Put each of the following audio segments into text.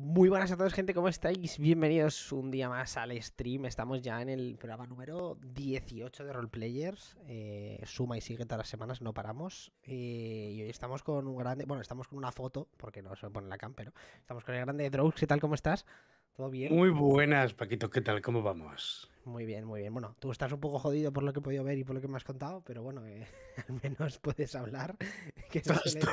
Muy buenas a todos, gente, ¿cómo estáis? Bienvenidos un día más al stream. Estamos ya en el programa número 18 de Roleplayers. Eh, suma y sigue todas las semanas, no paramos. Eh, y hoy estamos con un grande. Bueno, estamos con una foto, porque no se pone la cam, pero estamos con el grande Drogs, ¿Qué tal? ¿Cómo estás? ¿Todo bien? Muy buenas, Paquito. ¿Qué tal? ¿Cómo vamos? Muy bien, muy bien. Bueno, tú estás un poco jodido por lo que he podido ver y por lo que me has contado, pero bueno, eh, al menos puedes hablar. Exacto.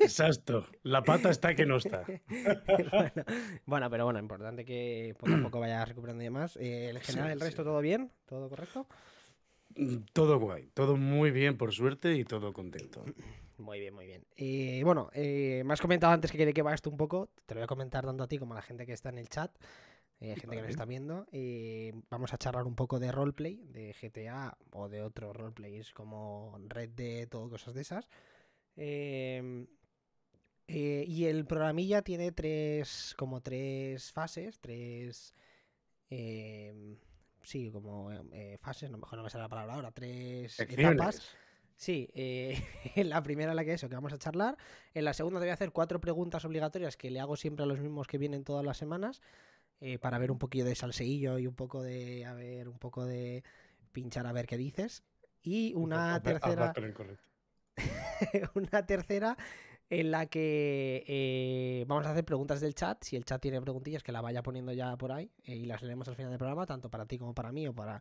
Exacto. La pata está que no está. bueno, pero bueno, importante que poco a poco vayas recuperando y demás. Eh, ¿En general, el resto, ¿todo bien? ¿Todo correcto? Mm, todo guay, todo muy bien por suerte y todo contento. Muy bien, muy bien. Y eh, bueno, me has comentado antes que quiere que va esto un poco, te lo voy a comentar tanto a ti como a la gente que está en el chat. Eh, gente que nos está viendo. Eh, vamos a charlar un poco de roleplay, de GTA o de otros roleplays como Red Dead o cosas de esas. Em, eh, y el programilla tiene tres, como tres fases, tres... Em, sí, como fases, no, mejor no me sale la palabra ahora, tres etapas. Sí, la primera es la que eso, que vamos a charlar. En la segunda te voy a hacer cuatro preguntas obligatorias que le hago siempre a los mismos que vienen todas las semanas. Eh, para ver un poquillo de salseillo y un poco de, a un poco de pinchar a ver qué dices. Y una tercera... una tercera en la que eh, vamos a hacer preguntas del chat. Si el chat tiene preguntillas, que la vaya poniendo ya por ahí eh, y las leemos al final del programa, tanto para ti como para mí o para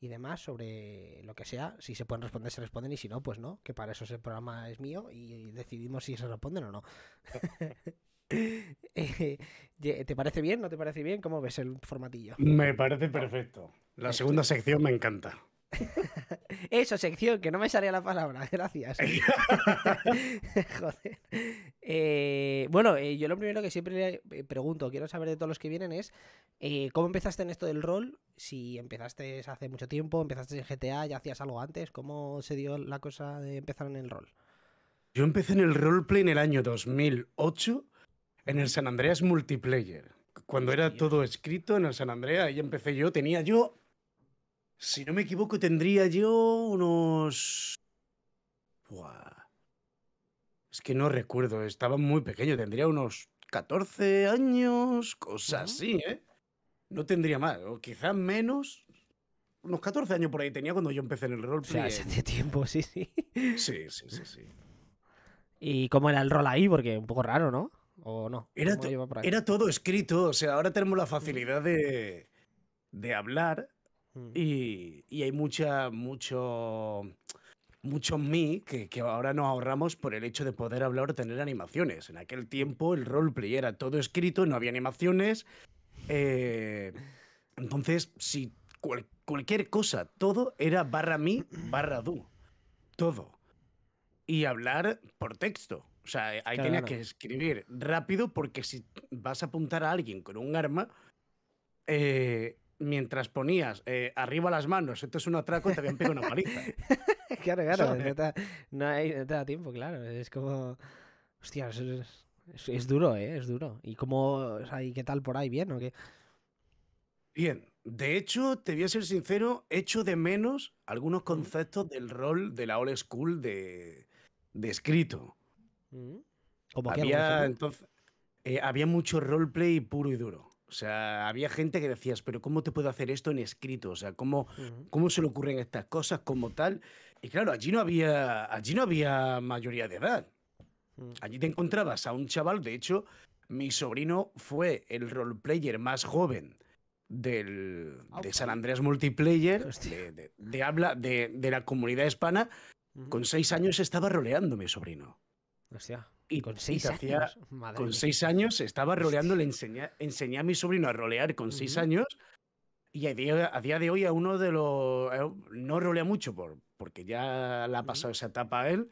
y demás sobre lo que sea. Si se pueden responder, se responden y si no, pues no, que para eso ese programa es mío y decidimos si se responden o no. Eh, ¿Te parece bien? ¿No te parece bien? ¿Cómo ves el formatillo? Me parece perfecto. La segunda sección me encanta. Eso, sección, que no me salía la palabra, gracias. Joder. Eh, bueno, eh, yo lo primero que siempre pregunto, quiero saber de todos los que vienen, es cómo empezaste en esto del rol, si empezaste hace mucho tiempo, empezaste en GTA, ya hacías algo antes, ¿cómo se dio la cosa de empezar en el rol? Yo empecé en el roleplay en el año 2008 en el San Andreas Multiplayer. Cuando era todo escrito en el San Andreas, ahí empecé yo, tenía yo. Si no me equivoco, tendría yo unos. Buah. Es que no recuerdo, estaba muy pequeño, tendría unos 14 años, cosas así, ¿eh? No tendría más, o quizás menos, unos 14 años por ahí tenía cuando yo empecé en el roleplay. O hace tiempo, sí, sí. Sí, sí, sí, sí. ¿Y cómo era el rol ahí? Porque un poco raro, ¿no? ¿O no? Era, todo escrito, o sea, ahora tenemos la facilidad de, de hablar mm. y, hay mucha, mucho, mucho mí que, ahora nos ahorramos por el hecho de poder hablar o tener animaciones. En aquel tiempo el roleplay era todo escrito, no había animaciones. Eh, entonces, si cualquier cosa, todo era barra mí, barra tú. Todo. Y hablar por texto. O sea, eh, ahí tenías que escribir rápido porque si vas a apuntar a alguien con un arma, eh, mientras ponías eh, arriba las manos, esto es un atraco, te habían pegado una paliza. claro, claro, no te, da tiempo, claro. Es como. Hostia, es, duro, ¿eh? Es duro. ¿Y cómo. ¿y qué tal por ahí? ¿Bien o qué? Bien. De hecho, te voy a ser sincero, echo de menos algunos conceptos del rol de la old school de, de escrito. Mm. había, eh, había mucho roleplay puro y duro. O sea, había gente que decías, pero ¿cómo te puedo hacer esto en escrito? O sea, ¿cómo, ¿cómo se le ocurren estas cosas como tal? Y claro, allí no había, allí no había mayoría de edad. Mm. Allí te encontrabas a un chaval, de hecho, mi sobrino fue el roleplayer más joven de San Andrés Multiplayer, de, habla de, de la comunidad hispana. Con seis años estaba roleando mi sobrino. Y con seis años. con años estaba roleando, le enseñé, a mi sobrino a rolear con seis años. Y a día, de hoy a uno de los... Eh, no rolea mucho porque ya le ha pasado esa etapa a él.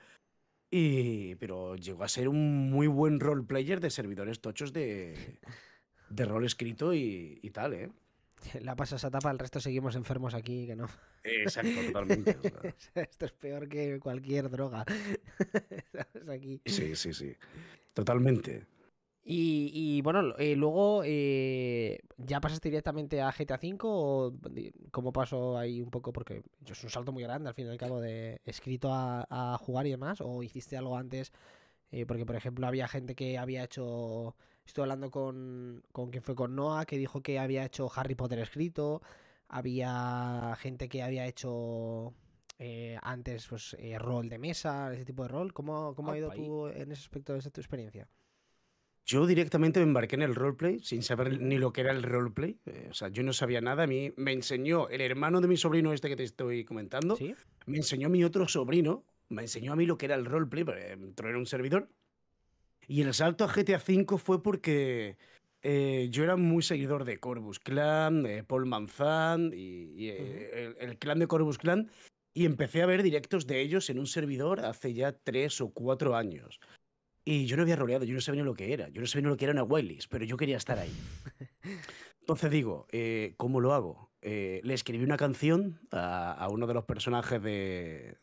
pero llegó a ser un muy buen roleplayer de servidores tochos de, de rol escrito y, y tal, ¿eh? la pasas a tapa, el resto seguimos enfermos aquí, que no. Exacto, totalmente. Esto es peor que cualquier droga. Sí, sí, sí. Totalmente. Y, bueno, eh, luego eh, ya pasaste directamente a GTA V o cómo pasó ahí un poco, porque es un salto muy grande al fin y al cabo de escrito a, jugar y demás, o hiciste algo antes, eh, porque por ejemplo había gente que había hecho Estoy hablando con, quien fue con Noah, que dijo que había hecho Harry Potter escrito, había gente que había hecho eh, antes pues eh, rol de mesa, ese tipo de rol. ¿Cómo, cómo ha ido tú en ese aspecto de tu experiencia? Yo directamente me embarqué en el roleplay sin saber ni lo que era el roleplay. Eh, o sea, yo no sabía nada. A mí me enseñó el hermano de mi sobrino, este que te estoy comentando. Me enseñó mi otro sobrino. Me enseñó a mí lo que era el roleplay. Entró en un servidor y el asalto a GTA V fue porque eh, yo era muy seguidor de Corvus Clan, de Paul Manzan y, eh, el, clan de Corbus Clan. Y empecé a ver directos de ellos en un servidor hace ya tres o cuatro años. Y yo no había roleado, yo no sabía ni lo que era. Yo no sabía ni lo que era una whitelist, pero yo quería estar ahí. Entonces digo, eh, ¿cómo lo hago? Eh, le escribí una canción a, uno de los personajes de,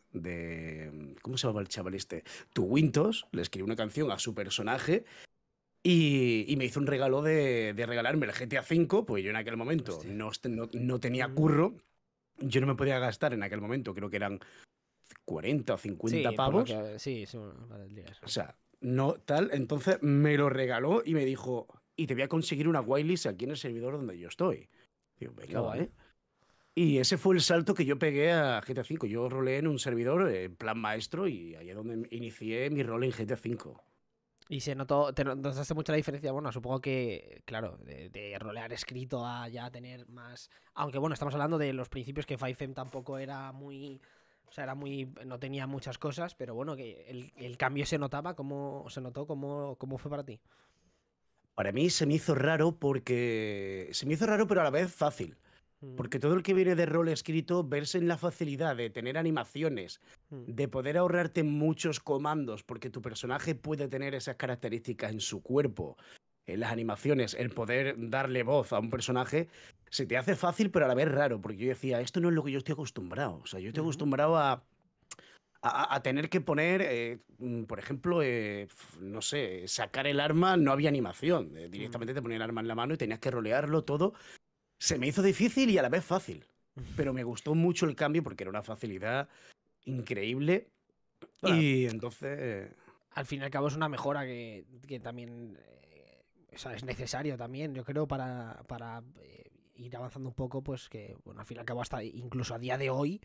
¿Cómo se llama el chaval este? Tu Wintos. Le escribí una canción a su personaje y, me hizo un regalo de, regalarme el GTA V, pues yo en aquel momento no, tenía mm. curro. Yo no me podía gastar en aquel momento, creo que eran 40 o 50 pavos. sí, sí, O sea, no tal. Entonces me lo regaló y me dijo, y te voy a conseguir una whitelist aquí en el servidor donde yo estoy. Y ese fue el salto que yo pegué a GTA V. Yo rolé en un servidor en plan maestro y ahí es donde inicié mi rol en GTA V. Y se notó, te notaste mucha la diferencia. Bueno, supongo que, claro, de, rolear escrito a ya tener más. Aunque bueno, estamos hablando de los principios que FiveM tampoco era muy. O sea, era muy. no tenía muchas cosas, pero bueno, que el, cambio se notaba, ¿cómo se notó? ¿Cómo, ¿Cómo fue para ti? para mí se me hizo raro porque. Se me hizo raro, pero a la vez fácil. Mm. Porque todo el que viene de rol escrito, verse en la facilidad de tener animaciones, mm. de poder ahorrarte muchos comandos, porque tu personaje puede tener esas características en su cuerpo, en las animaciones, el poder darle voz a un personaje, se te hace fácil, pero a la vez raro, porque yo decía, esto no es lo que yo estoy acostumbrado. O sea, yo estoy acostumbrado a a, tener que poner, eh, mm, por ejemplo, eh, no sé, sacar el arma, no había animación. Eh, mm. directamente te ponía el arma en la mano y tenías que rolearlo todo. Se me hizo difícil y a la vez fácil. Pero me gustó mucho el cambio porque era una facilidad increíble. y entonces. Al fin y al cabo es una mejora que, que también. es necesario también, yo creo, para, para ir avanzando un poco, pues que, bueno, al fin y al cabo, hasta incluso a día de hoy,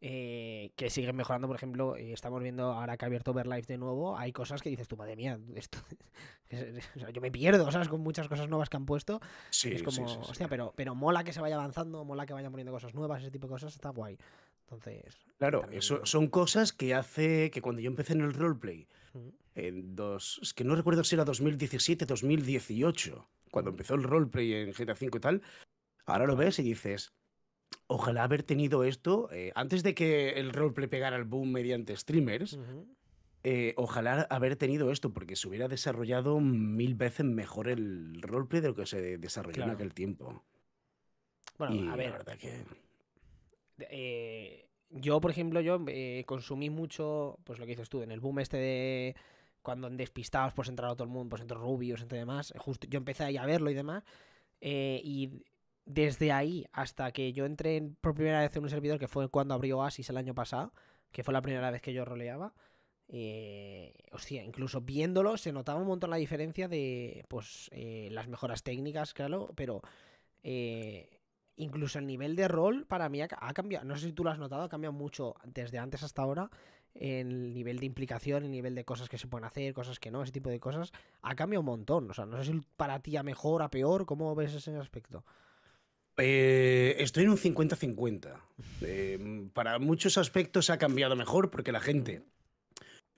eh, que siguen mejorando, por ejemplo, estamos viendo ahora que ha abierto Overlife de nuevo, hay cosas que dices tú, madre mía, esto, yo me pierdo, ¿sabes? Con muchas cosas nuevas que han puesto. es como, hostia, pero, pero mola que se vaya avanzando, mola que vayan poniendo cosas nuevas, ese tipo de cosas, está guay. Entonces. Claro, eso son cosas que hace que cuando yo empecé en el roleplay, en dos, es que no recuerdo si era 2017, 2018, cuando empezó el roleplay en GTA V y tal, ahora lo ves y dices, ojalá haber tenido esto eh, antes de que el roleplay pegara el boom mediante streamers. Eh, ojalá haber tenido esto, porque se hubiera desarrollado mil veces mejor el roleplay de lo que se desarrolló en aquel tiempo. Bueno, a ver. Eh, yo, por ejemplo, yo consumí mucho, pues lo que dices tú, en el boom este de cuando despistados pues entraba todo el mundo, pues entró rubios entre demás. Justo, yo empecé ahí a verlo y demás. y desde ahí hasta que yo entré por primera vez en un servidor, que fue cuando abrió Asis el año pasado, que fue la primera vez que yo roleaba, eh, hostia, incluso viéndolo se notaba un montón la diferencia de pues eh, las mejoras técnicas, claro, pero eh, incluso el nivel de rol para mí ha, cambiado, no sé si tú lo has notado, ha cambiado mucho desde antes hasta ahora, el nivel de implicación, el nivel de cosas que se pueden hacer, cosas que no, ese tipo de cosas, ha cambiado un montón, o sea, no sé si para ti a mejor, a peor, ¿cómo ves ese aspecto? Eh, estoy en un 50-50. Eh, para muchos aspectos ha cambiado mejor porque la gente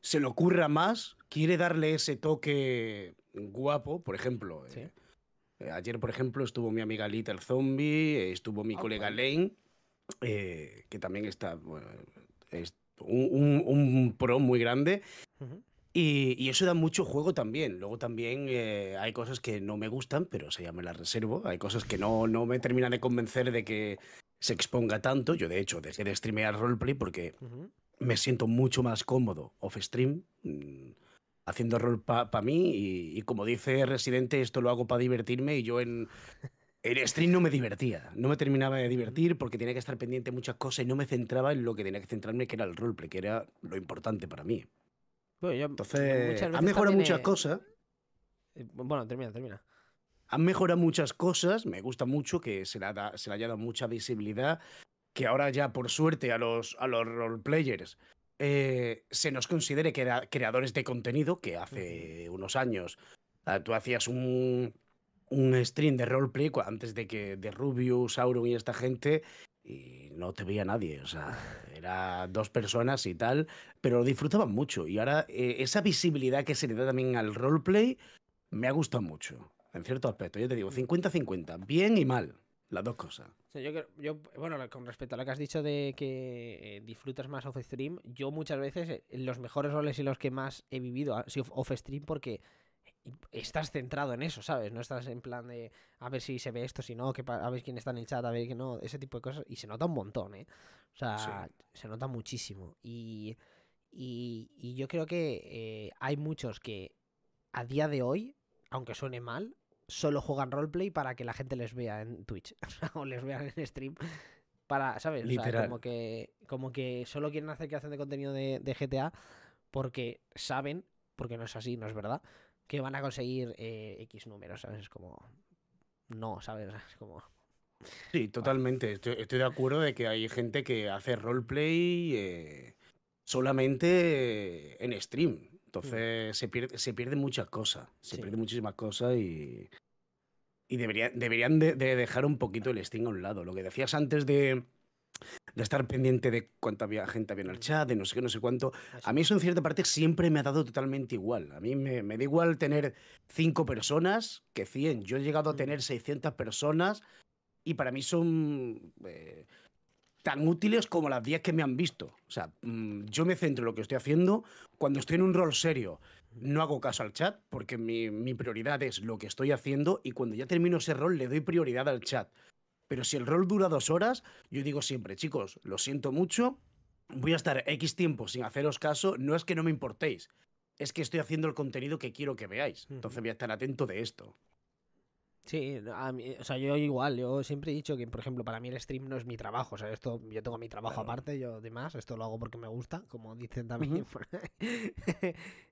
se le ocurra más, quiere darle ese toque guapo, por ejemplo. Eh, ayer, por ejemplo, estuvo mi amiga Little Zombie, estuvo mi ah, colega Lane, que también está, es un, pro muy grande. Y, eso da mucho juego también. Luego también eh, hay cosas que no me gustan, pero se ya me las reservo. Hay cosas que no, no me terminan de convencer de que se exponga tanto. Yo, de hecho, dejé de streamear roleplay porque me siento mucho más cómodo off-stream, mm, haciendo rol para mí. Y, como dice Residente, esto lo hago para divertirme y yo en... en stream no me divertía, no me terminaba de divertir porque tenía que estar pendiente de muchas cosas y no me centraba en lo que tenía que centrarme, que era el roleplay, que era lo importante para mí. Bueno, Entonces, han mejorado muchas cosas. Eh, bueno, termina, termina. Han mejorado muchas cosas. Me gusta mucho que se le, haya dado mucha visibilidad. Que ahora ya, por suerte, a los, a los roleplayers eh, se nos considere que era creadores de contenido, que hace unos años ah, tú hacías un, un stream de roleplay antes de que de Rubius, Sauron y esta gente, y no te veía nadie, o sea, eran dos personas y tal, pero lo disfrutaban mucho. Y ahora eh, esa visibilidad que se le da también al roleplay me ha gustado mucho, en cierto aspecto. Yo te digo, 50-50, bien y mal, las dos cosas. bueno, con respecto a lo que has dicho de que eh, disfrutas más off-stream, yo muchas veces eh, los mejores roles y los que más he vivido ha ah, sido off-stream porque estás centrado en eso, ¿sabes? No estás en plan de a ver si se ve esto, si no, que a ver quién está en el chat, a ver que no, ese tipo de cosas. Y se nota un montón, ¿eh? O sea, se nota muchísimo. Y, y, yo creo que eh, hay muchos que a día de hoy, aunque suene mal, solo juegan roleplay para que la gente les vea en Twitch o les vean en stream. Para, ¿sabes? como que, como que solo quieren hacer que creación de contenido de GTA porque saben, porque no es así, no es verdad que van a conseguir eh, X números, ¿sabes? Es como. No, ¿sabes? Es como. Sí, totalmente. Estoy, de acuerdo de que hay gente que hace roleplay eh, solamente en stream. Entonces se pierde, se pierde muchas cosas. Se pierde muchísimas cosas y. Y deberían de, dejar un poquito el stream a un lado. Lo que decías antes de de estar pendiente de cuánta gente había en el chat, de no sé qué, no sé cuánto. A mí eso en cierta parte siempre me ha dado totalmente igual. A mí me, da igual tener cinco personas que 100. Yo he llegado a tener 600 personas y para mí son eh, tan útiles como las 10 que me han visto. O sea, mm, yo me centro en lo que estoy haciendo. Cuando estoy en un rol serio, no hago caso al chat porque mi prioridad es lo que estoy haciendo y cuando ya termino ese rol le doy prioridad al chat. Pero si el rol dura dos horas, yo digo siempre, chicos, lo siento mucho, voy a estar X tiempo sin haceros caso, no es que no me importéis, es que estoy haciendo el contenido que quiero que veáis. Entonces voy a estar atento de esto. Sí, o sea, yo igual, yo siempre he dicho que, por ejemplo, para mí el stream no es mi trabajo, o sea, esto, yo tengo mi trabajo aparte, yo demás, esto lo hago porque me gusta, como dicen también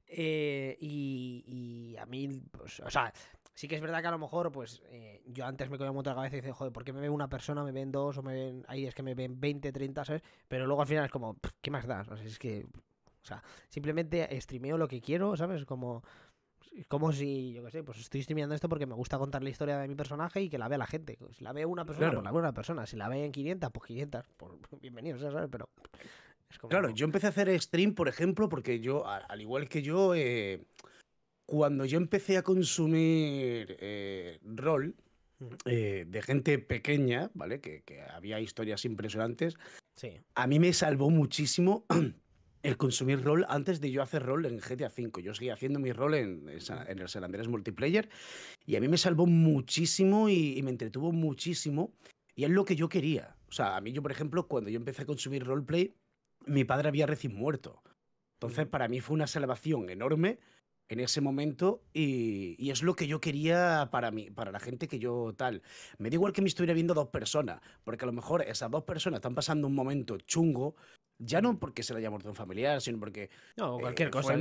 eh, y, y, a mí, pues, o sea, Sí que es verdad que a lo mejor, pues eh, yo antes me cogía mucho la cabeza y decía, joder, ¿por qué me ve una persona, me ven dos o me ven, ahí es que me ven 20, 30, ¿sabes? Pero luego al final es como, ¿qué más das? O sea, es que, o sea, simplemente streameo lo que quiero, ¿sabes? Como, como si, yo qué sé, pues estoy streameando esto porque me gusta contar la historia de mi personaje y que la vea la gente. Si la ve una persona, pues claro. pues la ve una persona. Si la ve en 500, pues 500, pues bienvenidos, ¿sabes? Pero Claro, yo empecé a hacer stream, por ejemplo, porque yo, al igual que yo... Eh cuando yo empecé a consumir eh, rol eh, de gente pequeña, ¿vale? Que, había historias impresionantes, sí. a mí me salvó muchísimo. el consumir rol antes de yo hacer rol en GTA V. Yo seguía haciendo mi rol en, el San Multiplayer y a mí me salvó muchísimo y, y, me entretuvo muchísimo y es lo que yo quería. O sea, a mí yo, por ejemplo, cuando yo empecé a consumir roleplay, mi padre había recién muerto. Entonces, para mí fue una salvación enorme en ese momento y, es lo que yo quería para mí, para la gente que yo tal. Me da igual que me estuviera viendo dos personas, porque a lo mejor esas dos personas están pasando un momento chungo, ya no porque se le haya muerto un familiar, sino porque no, eh, cualquier cosa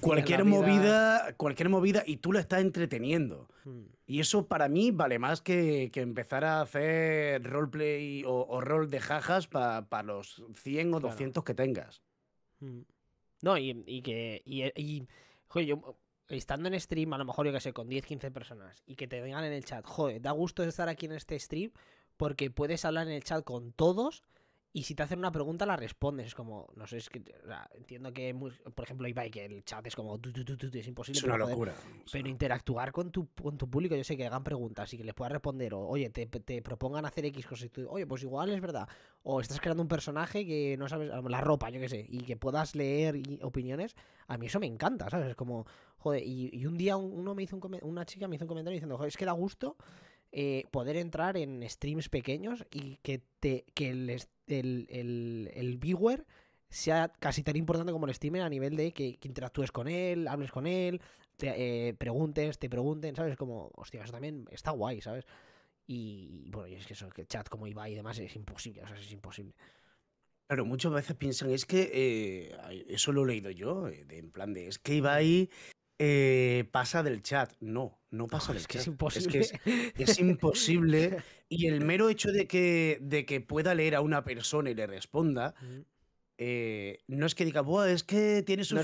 cualquier movida, cualquier movida y tú la estás entreteniendo. Hmm. Y eso para mí vale más que, empezar a hacer roleplay o, rol de jajas para los 100 o 200 que tengas. Hmm. No, y, que y Joder, yo estando en stream, a lo mejor yo que sé, con 10, 15 personas y que te vengan en el chat, joder, da gusto estar aquí en este stream porque puedes hablar en el chat con todos y si te hacen una pregunta la respondes. Es como, no sé, es que entiendo que, por ejemplo, que el chat es como, es imposible. Es una locura. pero interactuar con tu, con público, yo sé que hagan preguntas y que les puedas responder, o oye, te, propongan hacer X cosas oye, pues igual es verdad. O estás creando un personaje que no sabes, ah, la ropa, yo qué sé, y que puedas leer opiniones. A mí eso me encanta, ¿sabes? Es como, joder, y, un día uno me hizo una chica me hizo un comentario diciendo, joder, es que da gusto. Eh, poder entrar en streams pequeños y que te que les el, el, el viewer sea casi tan importante como el streamer a nivel de que, interactúes con él, hables con él, te eh, preguntes, te pregunten, ¿sabes? Como, hostia, eso también está guay, ¿sabes? Y, bueno, es que eso, que chat como iba y demás es imposible, o sea, es imposible. Claro, muchas veces piensan, es que eh, eso lo he leído yo, eh, en plan de, es que Ibai eh, pasa del chat. No, no pasa del es chat. Que es imposible. que es, imposible. y el mero hecho de que, de que pueda leer a una persona y le responda, mm. eh, no es que diga, es que tiene sus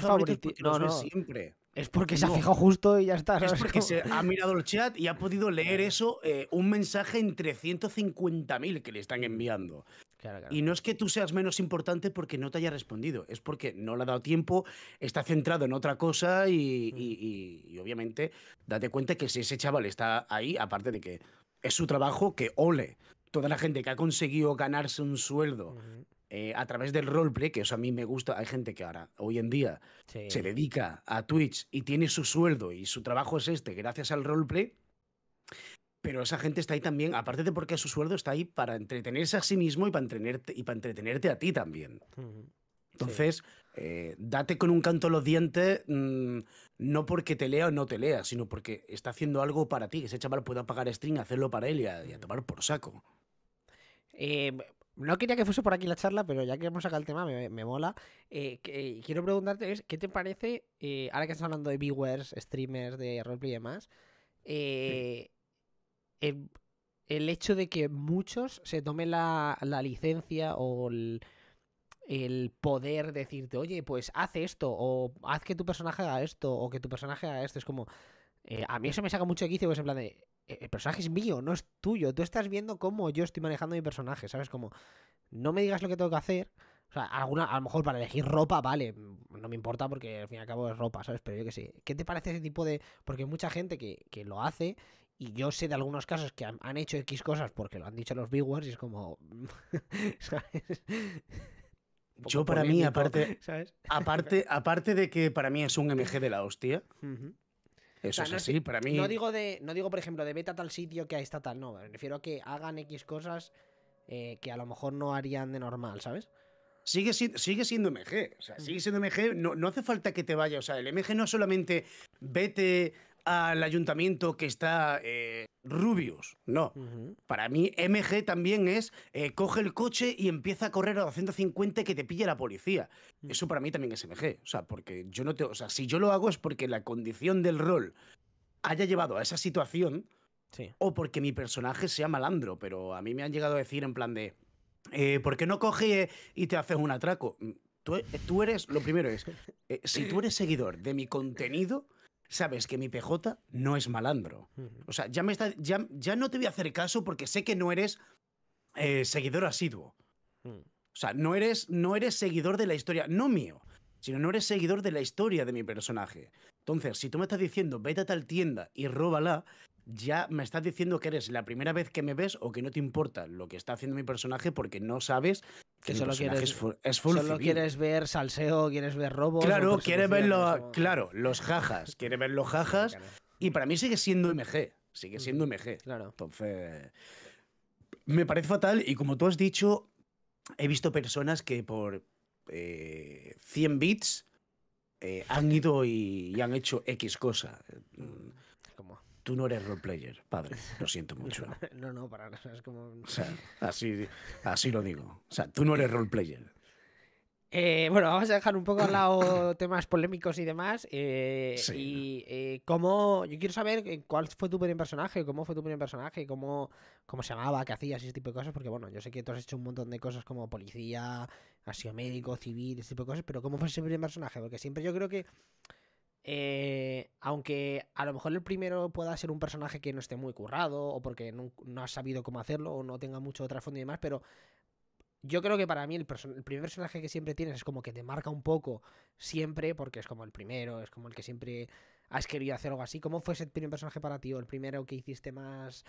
no no, siempre. Es porque se ha fijado justo y ya está. Es porque se ha mirado el chat y ha podido leer eso, eh, un mensaje entre 150.000 que le están enviando. Y no es que tú seas menos importante porque no te haya respondido, es porque no le ha dado tiempo, está centrado en otra cosa mm. y, obviamente date cuenta que si ese chaval está ahí, aparte de que es su trabajo, que ole, toda la gente que ha conseguido ganarse un sueldo. Eh, a través del roleplay, que eso a mí me gusta, hay gente que ahora, hoy en día, se dedica a Twitch y tiene su sueldo y su trabajo es este, gracias al roleplay, pero esa gente está ahí también, aparte de porque su sueldo, está ahí para entretenerse a sí mismo y para entretenerte, y para entretenerte a ti también. Entonces, eh, date con un canto los dientes, mm, no porque te lea o no te lea, sino porque está haciendo algo para ti, que ese chaval pueda pagar stream, hacerlo para él y a, tomar por saco. Eh, no quería que fuese por aquí la charla, pero ya que hemos sacado el tema, me, mola. Eh, quiero preguntarte, ¿qué te parece, ahora que estás hablando de viewers, streamers, de roleplay y demás, el, hecho de que muchos se tomen la, la licencia o el, poder decirte, oye, pues haz esto, o haz que tu personaje haga esto, o que tu personaje haga esto, es como... Eh, a mí eso me saca mucho de quicio, porque es en plan de... Eh, el personaje es mío, no es tuyo. Tú estás viendo cómo yo estoy manejando mi personaje, ¿sabes? Como, no me digas lo que tengo que hacer. O sea, alguna, a lo mejor para elegir ropa, vale, no me importa porque al fin y al cabo es ropa, ¿sabes? Pero yo qué sé. ¿Qué te parece ese tipo de.? Porque hay mucha gente que, que lo hace y yo sé de algunos casos que han, hecho X cosas porque lo han dicho los viewers y es como. ¿Sabes? Yo para mí, aparte, aparte, aparte de que para mí es un MG de la hostia. Eso es así, para mí. No digo, de, no digo, por ejemplo, de beta tal sitio que ahí está tal, no. Me refiero a que hagan X cosas eh, que a lo mejor no harían de normal, ¿sabes? Sigue, sigue siendo MG, sigue siendo MG, no, no hace falta que te vaya, o sea, el MG no solamente vete al ayuntamiento que está eh, rubios No. Para mí, MG también es eh, coge el coche y empieza a correr a 250 que te pille la policía. Eso para mí también es MG. O sea, porque yo no te. O sea, si yo lo hago es porque la condición del rol haya llevado a esa situación. Sí. O porque mi personaje sea malandro, pero a mí me han llegado a decir en plan de. Eh, ¿Por qué no coge y te haces un atraco? Mm, tú, tú eres. Lo primero es. si tú eres seguidor de mi contenido sabes que mi PJ no es malandro. O sea, ya, me está, ya, ya no te voy a hacer caso porque sé que no eres eh, seguidor asiduo. Hmm. O sea, no eres, no eres seguidor de la historia, no mío, sino no eres seguidor de la historia de mi personaje. Entonces, si tú me estás diciendo, vete a tal tienda y róbala, ya me estás diciendo que eres la primera vez que me ves o que no te importa lo que está haciendo mi personaje porque no sabes que solo quieres, es quieres ver salseo, quieres ver robo. Claro, quiere verlo claro, los jajas, quiere ver los jajas. Y para mí sigue siendo MG, sigue siendo MG. Entonces, me parece fatal y como tú has dicho, he visto personas que por 100 eh, bits eh, han ido y, han hecho X cosa. Mm, tú no eres roleplayer, padre. Lo siento mucho. No, no, para nada. Es como. O sea, así, así lo digo. O sea, tú no eres roleplayer. Eh, bueno, vamos a dejar un poco al lado temas polémicos y demás. Eh, sí. Y eh, cómo. Yo quiero saber cuál fue tu primer personaje, cómo fue tu primer personaje, cómo, cómo se llamaba, qué hacías y ese tipo de cosas. Porque bueno, yo sé que tú has hecho un montón de cosas como policía, has sido médico, civil, ese tipo de cosas. Pero cómo fue ese primer personaje. Porque siempre yo creo que eh, aunque a lo mejor el primero pueda ser un personaje que no esté muy currado o porque no, has sabido cómo hacerlo o no tenga mucho trasfondo y demás, pero yo creo que para mí el, primer personaje que siempre tienes es como que te marca un poco siempre porque es como el primero, es como el que siempre has querido hacer algo así. ¿Cómo fue ese primer personaje para ti o el primero que hiciste más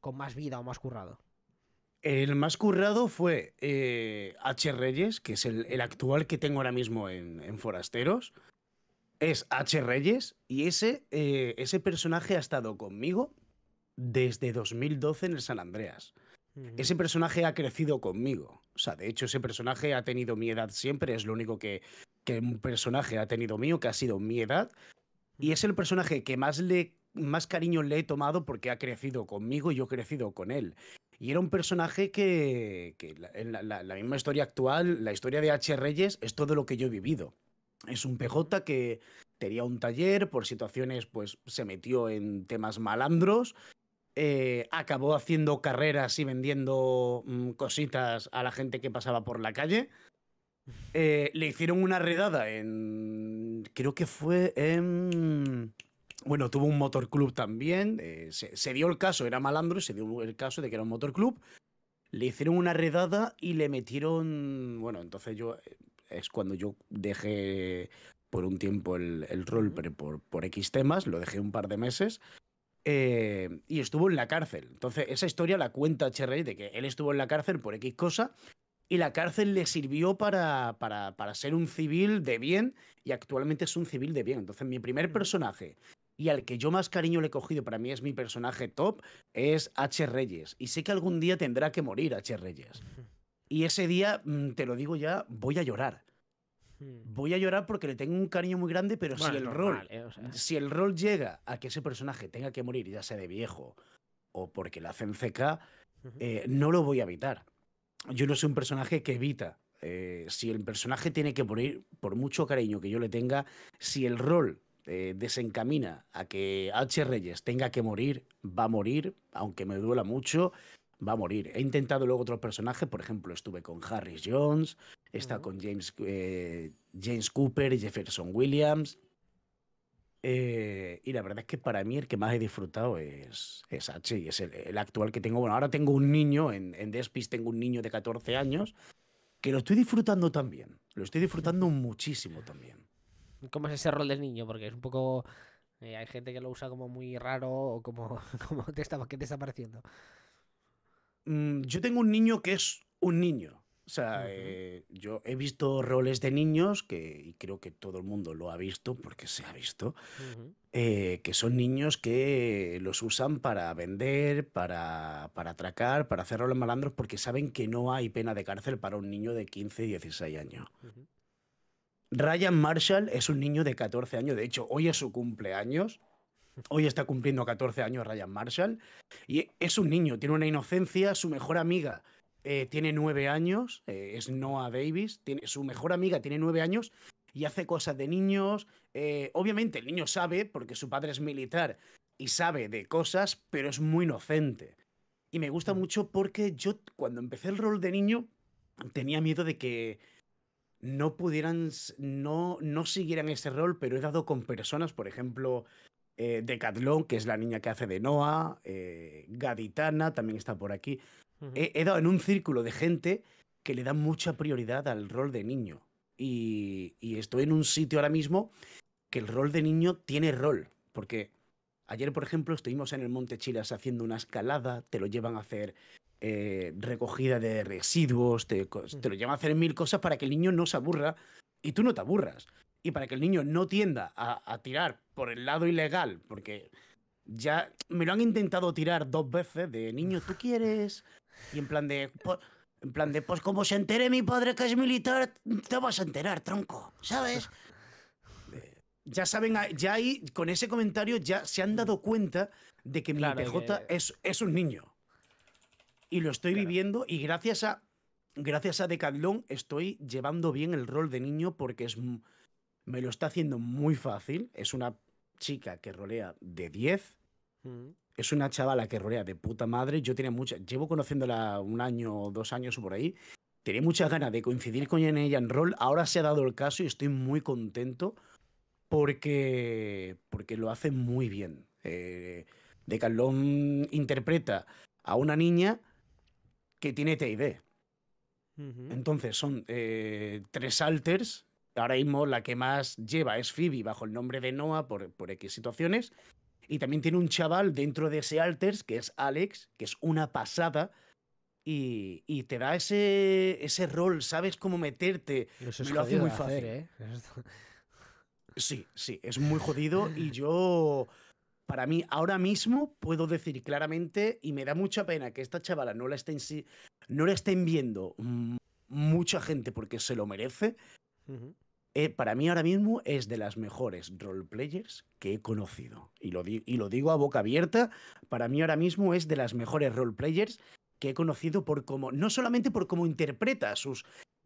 con más vida o más currado? El más currado fue eh, H. Reyes, que es el, actual que tengo ahora mismo en Forasteros es H. Reyes y ese, eh, ese personaje ha estado conmigo desde 2012 en el San Andreas. Ese personaje ha crecido conmigo. O sea, de hecho, ese personaje ha tenido mi edad siempre. Es lo único que, un personaje ha tenido mío, que ha sido mi edad. Y es el personaje que más, le, más cariño le he tomado porque ha crecido conmigo y yo he crecido con él. Y era un personaje que, en la, la misma historia actual, la historia de H. Reyes, es todo lo que yo he vivido. Es un PJ que tenía un taller, por situaciones pues se metió en temas malandros, eh, acabó haciendo carreras y vendiendo mm, cositas a la gente que pasaba por la calle. Eh, le hicieron una redada en. Creo que fue en. Bueno, tuvo un club también. Eh, se, dio el caso, era malandro, y se dio el caso de que era un club, Le hicieron una redada y le metieron. Bueno, entonces yo es cuando yo dejé por un tiempo el, rol, por, X temas, lo dejé un par de meses. Eh, y estuvo en la cárcel. Entonces, esa historia la cuenta Reyes, de que él estuvo en la cárcel por X cosa y la cárcel le sirvió para, para, para, ser un civil de bien y actualmente es un civil de bien. Entonces, mi primer personaje y al que yo más cariño le he cogido, para mí es mi personaje top, es H. Reyes. Y sé que algún día tendrá que morir H. Reyes. Y ese día, mm, te lo digo ya, voy a llorar. Hmm. Voy a llorar porque le tengo un cariño muy grande, pero si el rol. Eh, si el rol llega a que ese personaje tenga que morir, ya sea de viejo o porque le hacen CK, eh, no lo voy a evitar. Yo no soy un personaje que evita. Eh, si el personaje tiene que morir, por mucho cariño que yo le tenga, si el rol desencamina a que H. Reyes tenga que morir, va a morir, aunque me duela mucho, va a morir. He intentado luego otros personajes, por ejemplo, estuve con Harris Jones, está con James, eh, James Cooper, Jefferson Williams. Eh, y la verdad es que para mí el que más he disfrutado es, es H es el, el, actual que tengo. Bueno, ahora tengo un niño, en, en Despis tengo un niño de 14 años, que lo estoy disfrutando también. Lo estoy disfrutando muchísimo también. ¿Cómo es ese rol del niño? Porque es un poco... Eh, hay gente que lo usa como muy raro o como, como te está, que te está pareciendo. Mm, yo tengo un niño que es un niño. O sea, eh, yo he visto roles de niños, que, y creo que todo el mundo lo ha visto porque se ha visto, eh, que son niños que los usan para vender, para, para atracar, para hacer roles malandros, porque saben que no hay pena de cárcel para un niño de 15, 16 años. Ryan Marshall es un niño de 14 años, de hecho, hoy es su cumpleaños. Hoy está cumpliendo 14 años Ryan Marshall. Y es un niño, tiene una inocencia. Su mejor amiga eh, tiene 9 años, eh, es Noah Davis. Tiene, su mejor amiga tiene 9 años y hace cosas de niños. Eh, obviamente el niño sabe, porque su padre es militar y sabe de cosas, pero es muy inocente. Y me gusta mm. mucho porque yo cuando empecé el rol de niño tenía miedo de que no pudieran, no, no siguieran ese rol, pero he dado con personas, por ejemplo, eh, Catlón, que es la niña que hace de Noah, eh, Gaditana también está por aquí. he, dado en un círculo de gente que le da mucha prioridad al rol de niño. Y, estoy en un sitio ahora mismo que el rol de niño tiene rol. Porque ayer, por ejemplo, estuvimos en el Monte Chilas haciendo una escalada, te lo llevan a hacer eh, recogida de residuos, te, lo llevan a hacer mil cosas para que el niño no se aburra y tú no te aburras y para que el niño no tienda a, tirar por el lado ilegal, porque ya me lo han intentado tirar dos veces de niño, ¿tú quieres? Y en plan de... en plan de, pues como se entere mi padre que es militar, te vas a enterar, tronco, ¿sabes? ya saben, ya ahí, con ese comentario, ya se han dado cuenta de que mi PJ Es, es, un niño. Y lo estoy viviendo y gracias a, gracias a Decathlon estoy llevando bien el rol de niño porque es, me lo está haciendo muy fácil. Es una chica que rolea de 10. Mm. Es una chavala que rolea de puta madre. Yo tenía mucha. Llevo conociéndola un año o dos años por ahí. Tenía muchas ganas de coincidir con ella en rol. Ahora se ha dado el caso y estoy muy contento porque, porque lo hace muy bien. Eh, de Carlón interpreta a una niña que tiene TID. Entonces son eh, tres alters Ahora mismo la que más lleva es Phoebe bajo el nombre de Noah por, por X situaciones. Y también tiene un chaval dentro de ese Alters que es Alex, que es una pasada. Y, y te da ese, ese rol, sabes cómo meterte. Me lo hace muy fácil. ¿eh? Sí, sí, es muy jodido y yo, para mí, ahora mismo puedo decir claramente, y me da mucha pena que esta chavala no la estén, no la estén viendo mm, mucha gente porque se lo merece, eh, para mí ahora mismo es de las mejores roleplayers que he conocido. Y lo, y lo digo a boca abierta, para mí ahora mismo es de las mejores roleplayers que he conocido por cómo, no solamente por cómo interpreta a sus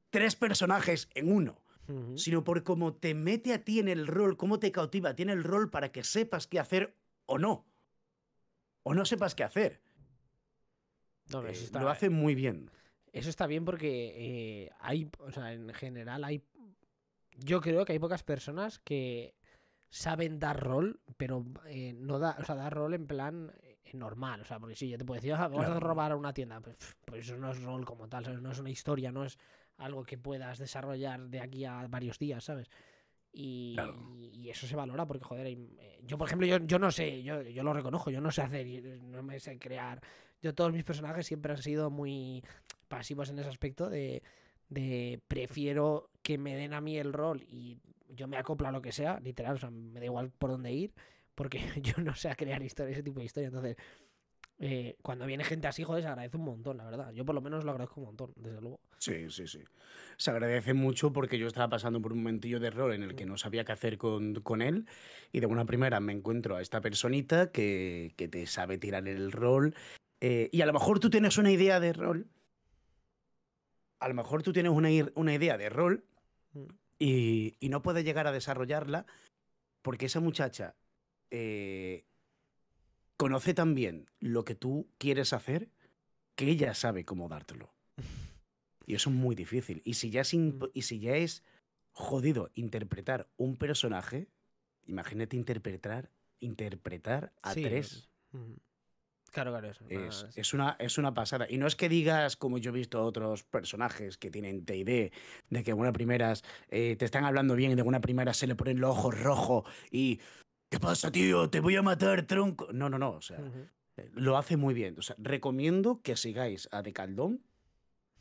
tres personajes en uno, sino por cómo te mete a ti en el rol, cómo te cautiva, tiene el rol para que sepas qué hacer o no. O no sepas qué hacer. Eh, lo hace muy bien. Eso está bien porque eh, hay, o sea, en general hay yo creo que hay pocas personas que saben dar rol, pero eh, no da, o sea, dar rol en plan eh, normal, o sea, porque si yo te puedo decir, ah, vamos a robar a una tienda, pues, pues, eso no es rol como tal, no es una historia, no es algo que puedas desarrollar de aquí a varios días, ¿sabes? Y, eso se valora porque, joder, eh, yo por ejemplo, yo, yo no sé, yo, yo, lo reconozco, yo no sé hacer, no me sé crear, yo todos mis personajes siempre han sido muy pasivos en ese aspecto de de prefiero que me den a mí el rol y yo me acoplo a lo que sea, literal, o sea, me da igual por dónde ir, porque yo no sé crear historia ese tipo de historia. Entonces, eh, cuando viene gente así, joder, se agradece un montón, la verdad. Yo por lo menos lo agradezco un montón, desde luego. Sí, sí, sí. Se agradece mucho porque yo estaba pasando por un momentillo de rol en el que mm. no sabía qué hacer con, con él y de una primera me encuentro a esta personita que, que te sabe tirar el rol eh, y a lo mejor tú tienes una idea de rol a lo mejor tú tienes una, idea de rol mm. y, no puedes llegar a desarrollarla porque esa muchacha eh, conoce tan bien lo que tú quieres hacer que ella sabe cómo dártelo. Y eso es muy difícil. Y si ya es, mm. si ya es jodido interpretar un personaje, imagínate interpretar, interpretar a tres. Mm. Es, es, una, es una pasada. Y no es que digas, como yo he visto otros personajes que tienen TID, de que una primeras eh, te están hablando bien y de una primera se le ponen los ojos rojos y. ¿Qué pasa, tío? Te voy a matar, tronco. No, no, no. O sea, eh, lo hace muy bien. O sea, recomiendo que sigáis a de caldón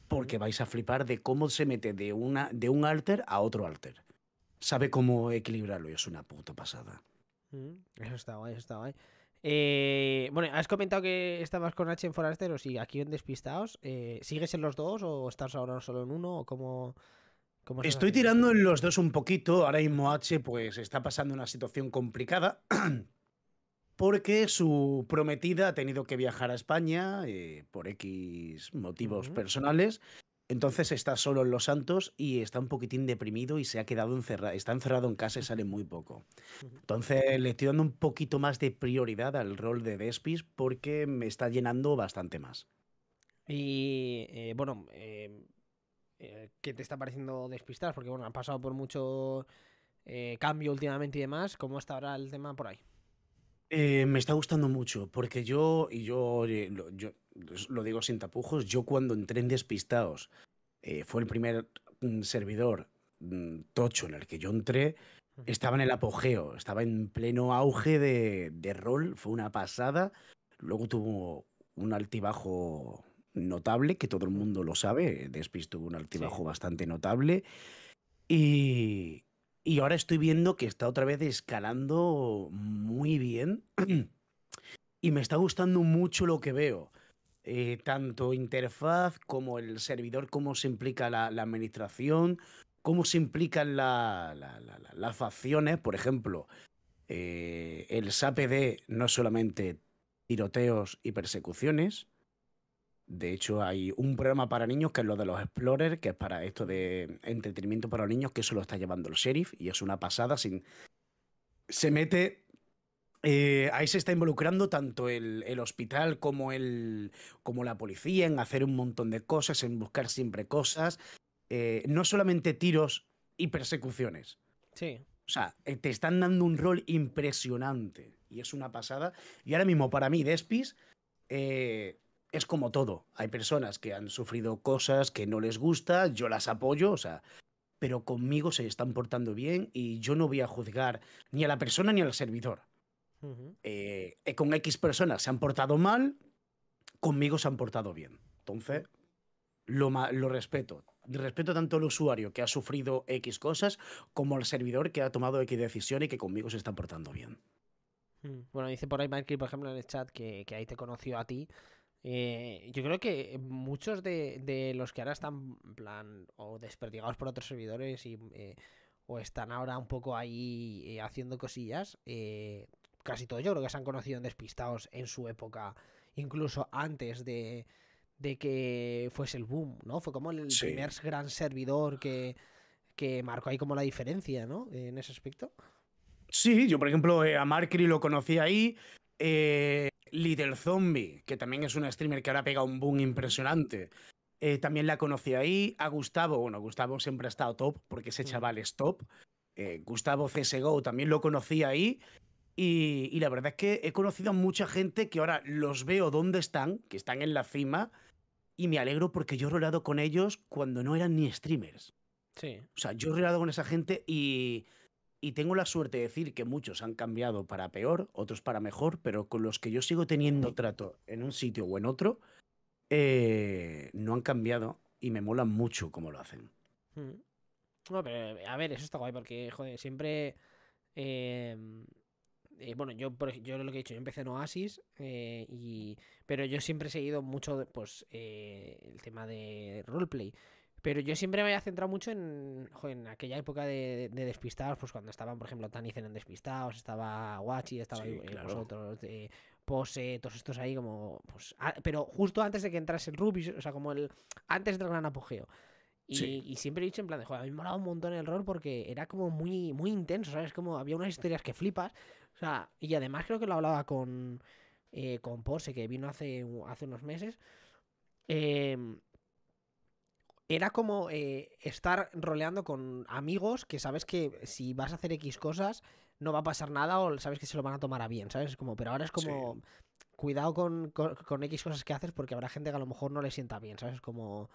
porque vais a flipar de cómo se mete de, una, de un alter a otro alter. Sabe cómo equilibrarlo y es una puta pasada. Mm, eso está guay, eso está guay. Eh, bueno, has comentado que estabas con H en Forasteros y aquí en Despistados. Eh, ¿Sigues en los dos o estás ahora solo en uno? ¿O cómo, Estoy tirando en los dos un poquito. Ahora mismo H pues está pasando una situación complicada. porque su prometida ha tenido que viajar a España eh, por X motivos personales entonces está solo en Los Santos y está un poquitín deprimido y se ha quedado encerrado, está encerrado en casa y sale muy poco. Entonces le estoy dando un poquito más de prioridad al rol de Despis porque me está llenando bastante más. Y eh, bueno, eh, eh, ¿qué te está pareciendo Despistar? Porque bueno, han pasado por mucho cambio últimamente y demás. ¿Cómo está ahora el tema por ahí? me está gustando mucho, porque yo, y yo, yo, lo digo sin tapujos, yo cuando entré en Despistados, eh, fue el primer mm, servidor mm, tocho en el que yo entré, estaba en el apogeo, estaba en pleno auge de, de rol, fue una pasada, luego tuvo un altibajo notable, que todo el mundo lo sabe, Despist tuvo un altibajo bastante notable, y, y ahora estoy viendo que está otra vez escalando muy bien. y me está gustando mucho lo que veo. Eh, tanto interfaz como el servidor, cómo se implica la, administración, cómo se implican las facciones, por ejemplo, eh, el SAPD no es solamente tiroteos y persecuciones, de hecho, hay un programa para niños que es lo de los Explorers, que es para esto de entretenimiento para los niños, que eso lo está llevando el sheriff y es una pasada. Sin... Se mete eh, ahí se está involucrando tanto el, hospital como, como la policía en hacer un montón de cosas, en buscar siempre cosas. Eh, no solamente tiros y persecuciones. Sí. O sea, eh, te están dando un rol impresionante. Y es una pasada. Y ahora mismo, para mí, Despis es como todo. Hay personas que han sufrido cosas que no les gusta, yo las apoyo, pero conmigo se están portando bien y yo no voy a juzgar ni a la persona ni al servidor. Eh, eh, con X personas se han portado mal, conmigo se han portado bien. Entonces, lo, respeto. Respeto tanto al usuario que ha sufrido X cosas como al servidor que ha tomado X decisión y que conmigo se está portando bien. Hmm. Bueno, dice por ahí Michael, por ejemplo, en el chat que, ahí te conoció a ti. Eh, yo creo que muchos de, los que ahora están plan o desperdigados por otros servidores o están ahora un poco ahí haciendo cosillas, casi todos yo creo que se han conocido en Despistados en su época, incluso antes de, que fuese el boom, ¿no? Fue como el primer gran servidor que, que marcó ahí como la diferencia, ¿no? En ese aspecto. Sí, yo por ejemplo eh, a Markri lo conocí ahí. Eh, Little Zombie, que también es una streamer que ahora pegado un boom impresionante. Eh, también la conocí ahí. A Gustavo, bueno, Gustavo siempre ha estado top porque ese mm. chaval es top. Gustavo CSGO también lo conocí ahí. Y, la verdad es que he conocido a mucha gente que ahora los veo donde están, que están en la cima, y me alegro porque yo he rolado con ellos cuando no eran ni streamers. Sí. O sea, yo he rolado con esa gente y, tengo la suerte de decir que muchos han cambiado para peor, otros para mejor, pero con los que yo sigo teniendo trato en un sitio o en otro, eh, no han cambiado y me molan mucho cómo lo hacen. No, pero, a ver, eso está guay porque, joder, siempre... Em, eh, bueno, yo, yo lo que he dicho, yo empecé en Oasis, eh, y, pero yo siempre he seguido mucho pues, eh, el tema de roleplay. Pero yo siempre me había centrado mucho en, en aquella época de, Despistados, pues cuando estaban, por ejemplo, Tanizen en Despistados, estaba Wachi estaba los pues, otros vosotros, Pose, todos estos ahí como... Pues, ah, pero justo antes de que entrase el Ruby, o sea, como el... antes del gran apogeo. Y, siempre he dicho en plan de, joder, a mí me un montón el rol porque era como muy, muy intenso, ¿sabes? Como había unas historias que flipas, o sea, y además creo que lo hablaba con, eh, con Pose, que vino hace, hace unos meses. Eh, era como eh, estar roleando con amigos que sabes que si vas a hacer X cosas no va a pasar nada o sabes que se lo van a tomar a bien, ¿sabes? Como, pero ahora es como, cuidado con, con, con, X cosas que haces porque habrá gente que a lo mejor no le sienta bien, ¿sabes? Como,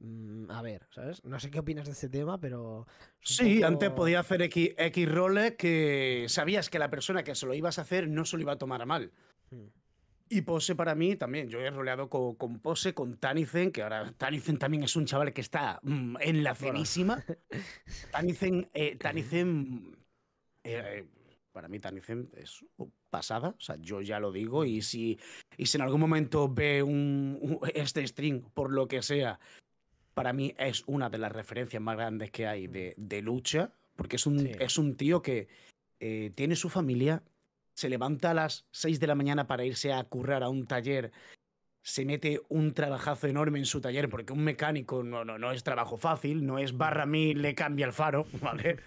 Mm, a ver, ¿sabes? No sé qué opinas de este tema, pero... Sí, antes podía hacer X, X roles que sabías que la persona que se lo ibas a hacer no se lo iba a tomar a mal. Hmm. Y Pose para mí también. Yo he roleado con, con Pose, con Tanizen, que ahora Tanizen también es un chaval que está en la cenísima. Tanizen, para mí Tanizen es pasada, o sea, yo ya lo digo y si, y si en algún momento ve un, este stream, por lo que sea, para mí es una de las referencias más grandes que hay mm. de, lucha, porque es un, es un tío que eh, tiene su familia, se levanta a las 6 de la mañana para irse a currar a un taller, se mete un trabajazo enorme en su taller, porque un mecánico no, no, no es trabajo fácil, no es barra mí, le cambia el faro, ¿vale?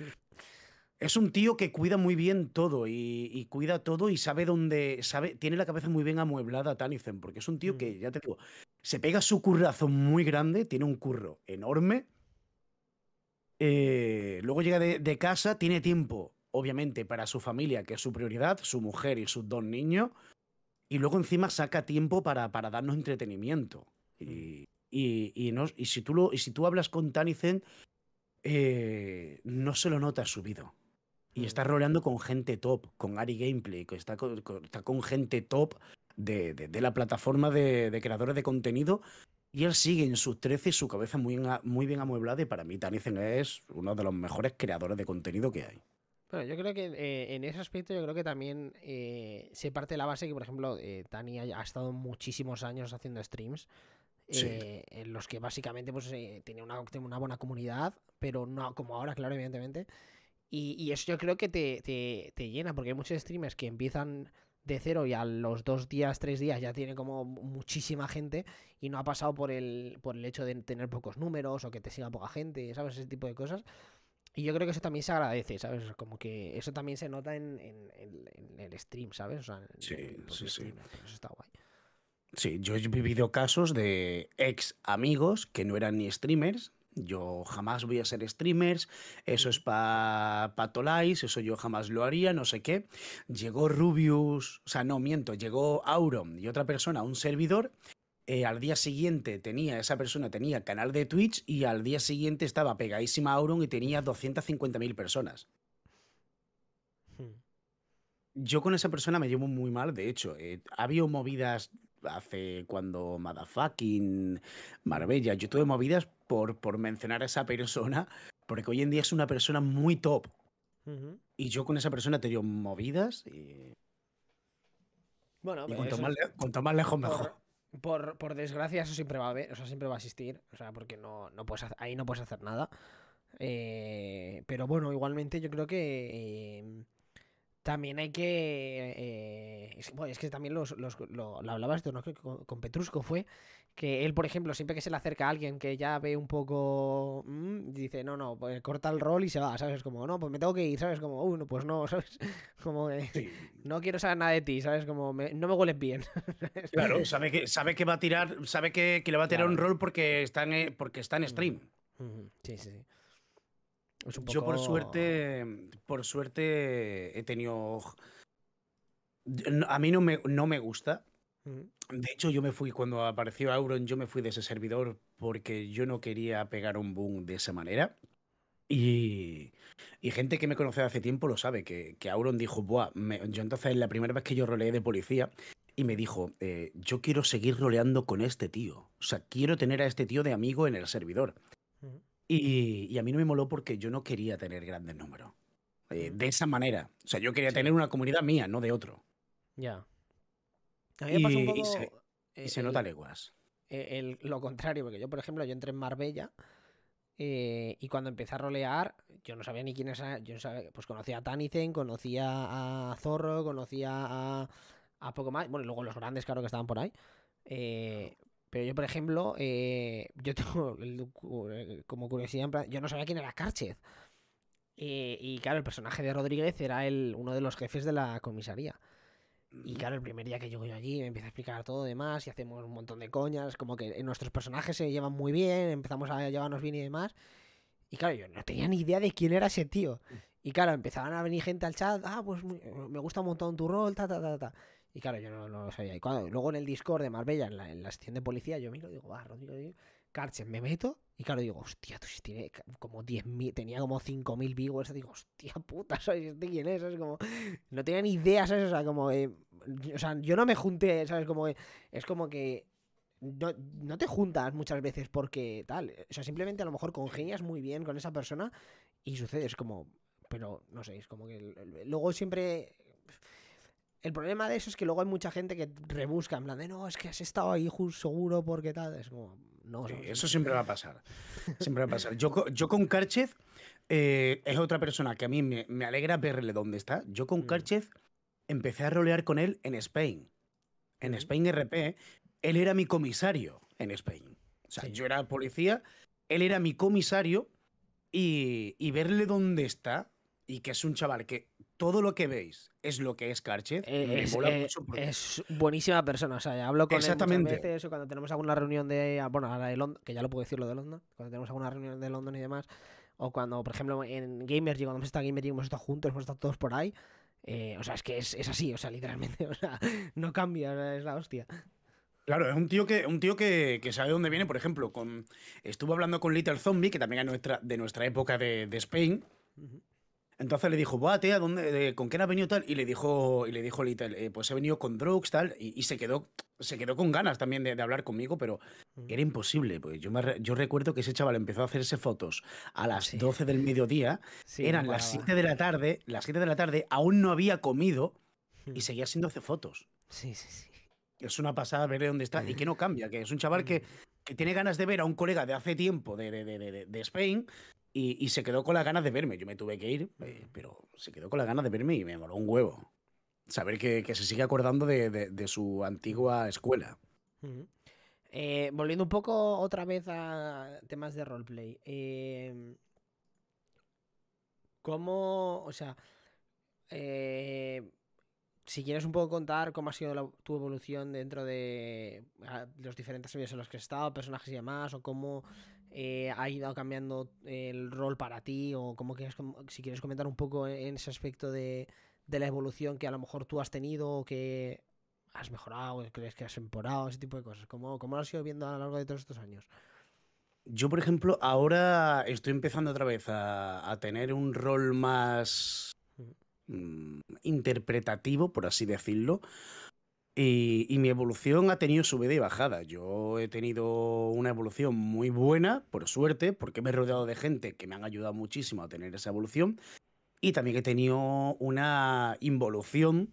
es un tío que cuida muy bien todo y, cuida todo y sabe dónde, sabe, tiene la cabeza muy bien amueblada Talicen, porque es un tío que, mm. ya te digo, se pega su currazo muy grande, tiene un curro enorme. Eh, luego llega de, casa, tiene tiempo, obviamente, para su familia, que es su prioridad, su mujer y sus dos niños. Y luego encima saca tiempo para, para darnos entretenimiento. Y, mm. no, y, si tú lo, y si tú hablas con Tanizen, eh, no se lo nota subido. Y mm. está roleando con gente top, con Ari Gameplay, que está con gente top de, la plataforma de, creadores de contenido. Y él sigue en sus 13 su cabeza muy, muy bien amueblada. Y para mí, Tanizen es uno de los mejores creadores de contenido que hay. Bueno, yo creo que eh, en ese aspecto, yo creo que también eh, se parte la base que, por ejemplo, eh, Tani ha, estado muchísimos años haciendo streams. en los que básicamente pues, una, una, buena comunidad, pero no como ahora, claro, evidentemente. Y, eso yo creo que te, te, llena, porque hay muchos streamers que empiezan de cero y a los dos días, tres días ya tiene como muchísima gente y no ha pasado por el, por el hecho de tener pocos números o que te siga poca gente, ¿sabes? Ese tipo de cosas. Y yo creo que eso también se agradece, ¿sabes? Como que eso también se nota en, en, el stream, ¿sabes? sí, sí, sí. Eso está guay. Sí, yo he vivido casos de ex amigos que no eran ni streamers, yo jamás voy a ser streamers, eso es para tolais, eso yo jamás lo haría, no sé qué. Llegó Rubius, o sea, no miento, llegó Auron y otra persona, un servidor. Eh, al día siguiente tenía, esa persona tenía canal de Twitch y al día siguiente estaba pegadísima a Auron y tenía 250.000 personas. Hmm. Yo con esa persona me llevo muy mal, de hecho. Eh, ha habido movidas hace cuando Madafucking, Marbella, yo tuve movidas por, por mencionar a esa persona, porque hoy en día es una persona muy top. Y yo con esa persona te dio movidas y. Bueno, y cuanto, más lejos, mejor. Por, desgracia, eso siempre va a haber, o sea, siempre va a existir. O sea, porque no, puedes ahí no puedes hacer nada. Eh, pero bueno, igualmente yo creo que. Eh, también hay que. Eh, es, que también los, los lo, hablabas ¿no? Con, con, Petrusco fue que él, por ejemplo, siempre que se le acerca a alguien que ya ve un poco. Mm, dice, no, no, pues corta el rol y se va, ¿sabes? Como, no, pues me tengo que ir, ¿sabes? Como, no, pues no, ¿sabes? Como, no quiero saber nada de ti, ¿sabes? Como, no me hueles bien. claro, sabe que, sabe que va a tirar, sabe que, le va a tirar un rol porque está eh, porque está en mm. stream. Sí, sí, sí. Yo por suerte, por suerte he tenido... A mí no me, no me gusta. De hecho, yo me fui, cuando apareció Auron, yo me fui de ese servidor porque yo no quería pegar un boom de esa manera. Y, gente que me conoce hace tiempo lo sabe, que, que Auron dijo, Buah, yo entonces la primera vez que yo roleé de policía, y me dijo, eh, yo quiero seguir roleando con este tío. O sea, quiero tener a este tío de amigo en el servidor. Y, a mí no me moló porque yo no quería tener grandes números. Eh, mm. de esa manera. O sea, yo quería tener una comunidad mía, no de otro. Ya. Y se, nota leguas. lo contrario, porque yo, por ejemplo, yo entré en Marbella. Eh, y cuando empecé a rolear, yo no sabía ni quién era. Yo no sabía, pues conocía a Tanizen, conocía a Zorro, conocía a, poco más. Bueno, luego los grandes, claro, que estaban por ahí. Eh, pero yo, por ejemplo, eh, yo tengo eh, como curiosidad, yo no sabía quién era Cárchez. Eh, y claro, el personaje de Rodríguez era el, uno de los jefes de la comisaría. Y mm. claro, el primer día que llego yo allí me empieza a explicar todo demás y hacemos un montón de coñas, como que nuestros personajes se llevan muy bien, empezamos a llevarnos bien y demás. Y claro, yo no tenía ni idea de quién era ese tío. Mm. Y claro, empezaban a venir gente al chat, ah, pues me gusta un montón tu rol, ta, ta, ta, ta. Y claro, yo no, lo sabía. Y luego en el Discord de Marbella, en la, en de policía, yo miro y digo, ah, Rodrigo, digo, me meto. Y claro, digo, hostia, tú si tiene como 10.000, tenía como 5.000 viewers. Digo, hostia puta, ¿sabes este quién es? Como, no tenía ideas idea, ¿sabes? O sea, como, eh, o sea, yo no me junté, ¿sabes? Como, eh, es como que no, no, te juntas muchas veces porque tal. Eh, o sea, simplemente a lo mejor congenias muy bien con esa persona y sucede. Es como, pero no sé, es como que luego siempre el problema de eso es que luego hay mucha gente que rebusca en plan de no, es que has estado ahí justo seguro porque tal. Es como, no. eso siempre va a pasar. Siempre va a pasar. Yo, yo con Karchev eh, es otra persona que a mí me, alegra verle dónde está. Yo con mm. empecé a rolear con él en Spain. En Spain RP, él era mi comisario en Spain. O sea, yo era policía, él era mi comisario y, y verle dónde está y que es un chaval que todo lo que veis es lo que es Karchev, eh, eh, es, buenísima persona, o sea, hablo con Exactamente. él muchas veces, cuando tenemos alguna reunión de, ah, bueno, ahora de Londres, que ya lo puedo decir lo de Londres, cuando tenemos alguna reunión de Londres y demás, o cuando, por ejemplo, en gamers cuando hemos estado juntos, hemos estado todos por ahí, eh, o sea, es que es, así, o sea, literalmente, o sea, no cambia, es la hostia. Claro, es un tío que, un tío que, sabe dónde viene, por ejemplo, estuvo hablando con Little Zombie, que también es nuestra, de nuestra época de, Spain, entonces le dijo, va, tía, ¿dónde, ¿con quién has venido tal? Y le dijo, y le dijo literal eh, pues he venido con Drugs, tal, y, se quedó, se quedó con ganas también de, hablar conmigo, pero era imposible. Pues yo, me, yo recuerdo que ese chaval empezó a hacerse fotos a las 12 del mediodía, eran las 7 de la tarde, las 7 de la tarde, aún no había comido y hmm. seguía siendo hace fotos. Sí, sí, sí. Es una pasada ver dónde está y que no cambia, que es un chaval que, hmm. que tiene ganas de ver a un colega de hace tiempo de, de, de, de Spain y, se quedó con las ganas de verme. Yo me tuve que ir, eh, pero se quedó con las ganas de verme y me moló un huevo. Saber que, se sigue acordando de, su antigua escuela. Eh, volviendo un poco otra vez a temas de roleplay. Eh, ¿Cómo, o sea, eh, si quieres un poco contar cómo ha sido tu evolución dentro de ah, los diferentes medios en los que has estado, personajes y demás, o cómo eh, ha ido cambiando el rol para ti o cómo quieres, si quieres comentar un poco en ese aspecto de, la evolución que a lo mejor tú has tenido o que has mejorado, crees que has empeorado, ese tipo de cosas. ¿Cómo, cómo lo has ido viendo a lo largo de todos estos años? Yo, por ejemplo, ahora estoy empezando otra vez a, a tener un rol más mm, interpretativo, por así decirlo, y, mi evolución ha tenido sube y bajada. Yo he tenido una evolución muy buena, por suerte, porque me he rodeado de gente que me han ayudado muchísimo a tener esa evolución. Y también he tenido una involución.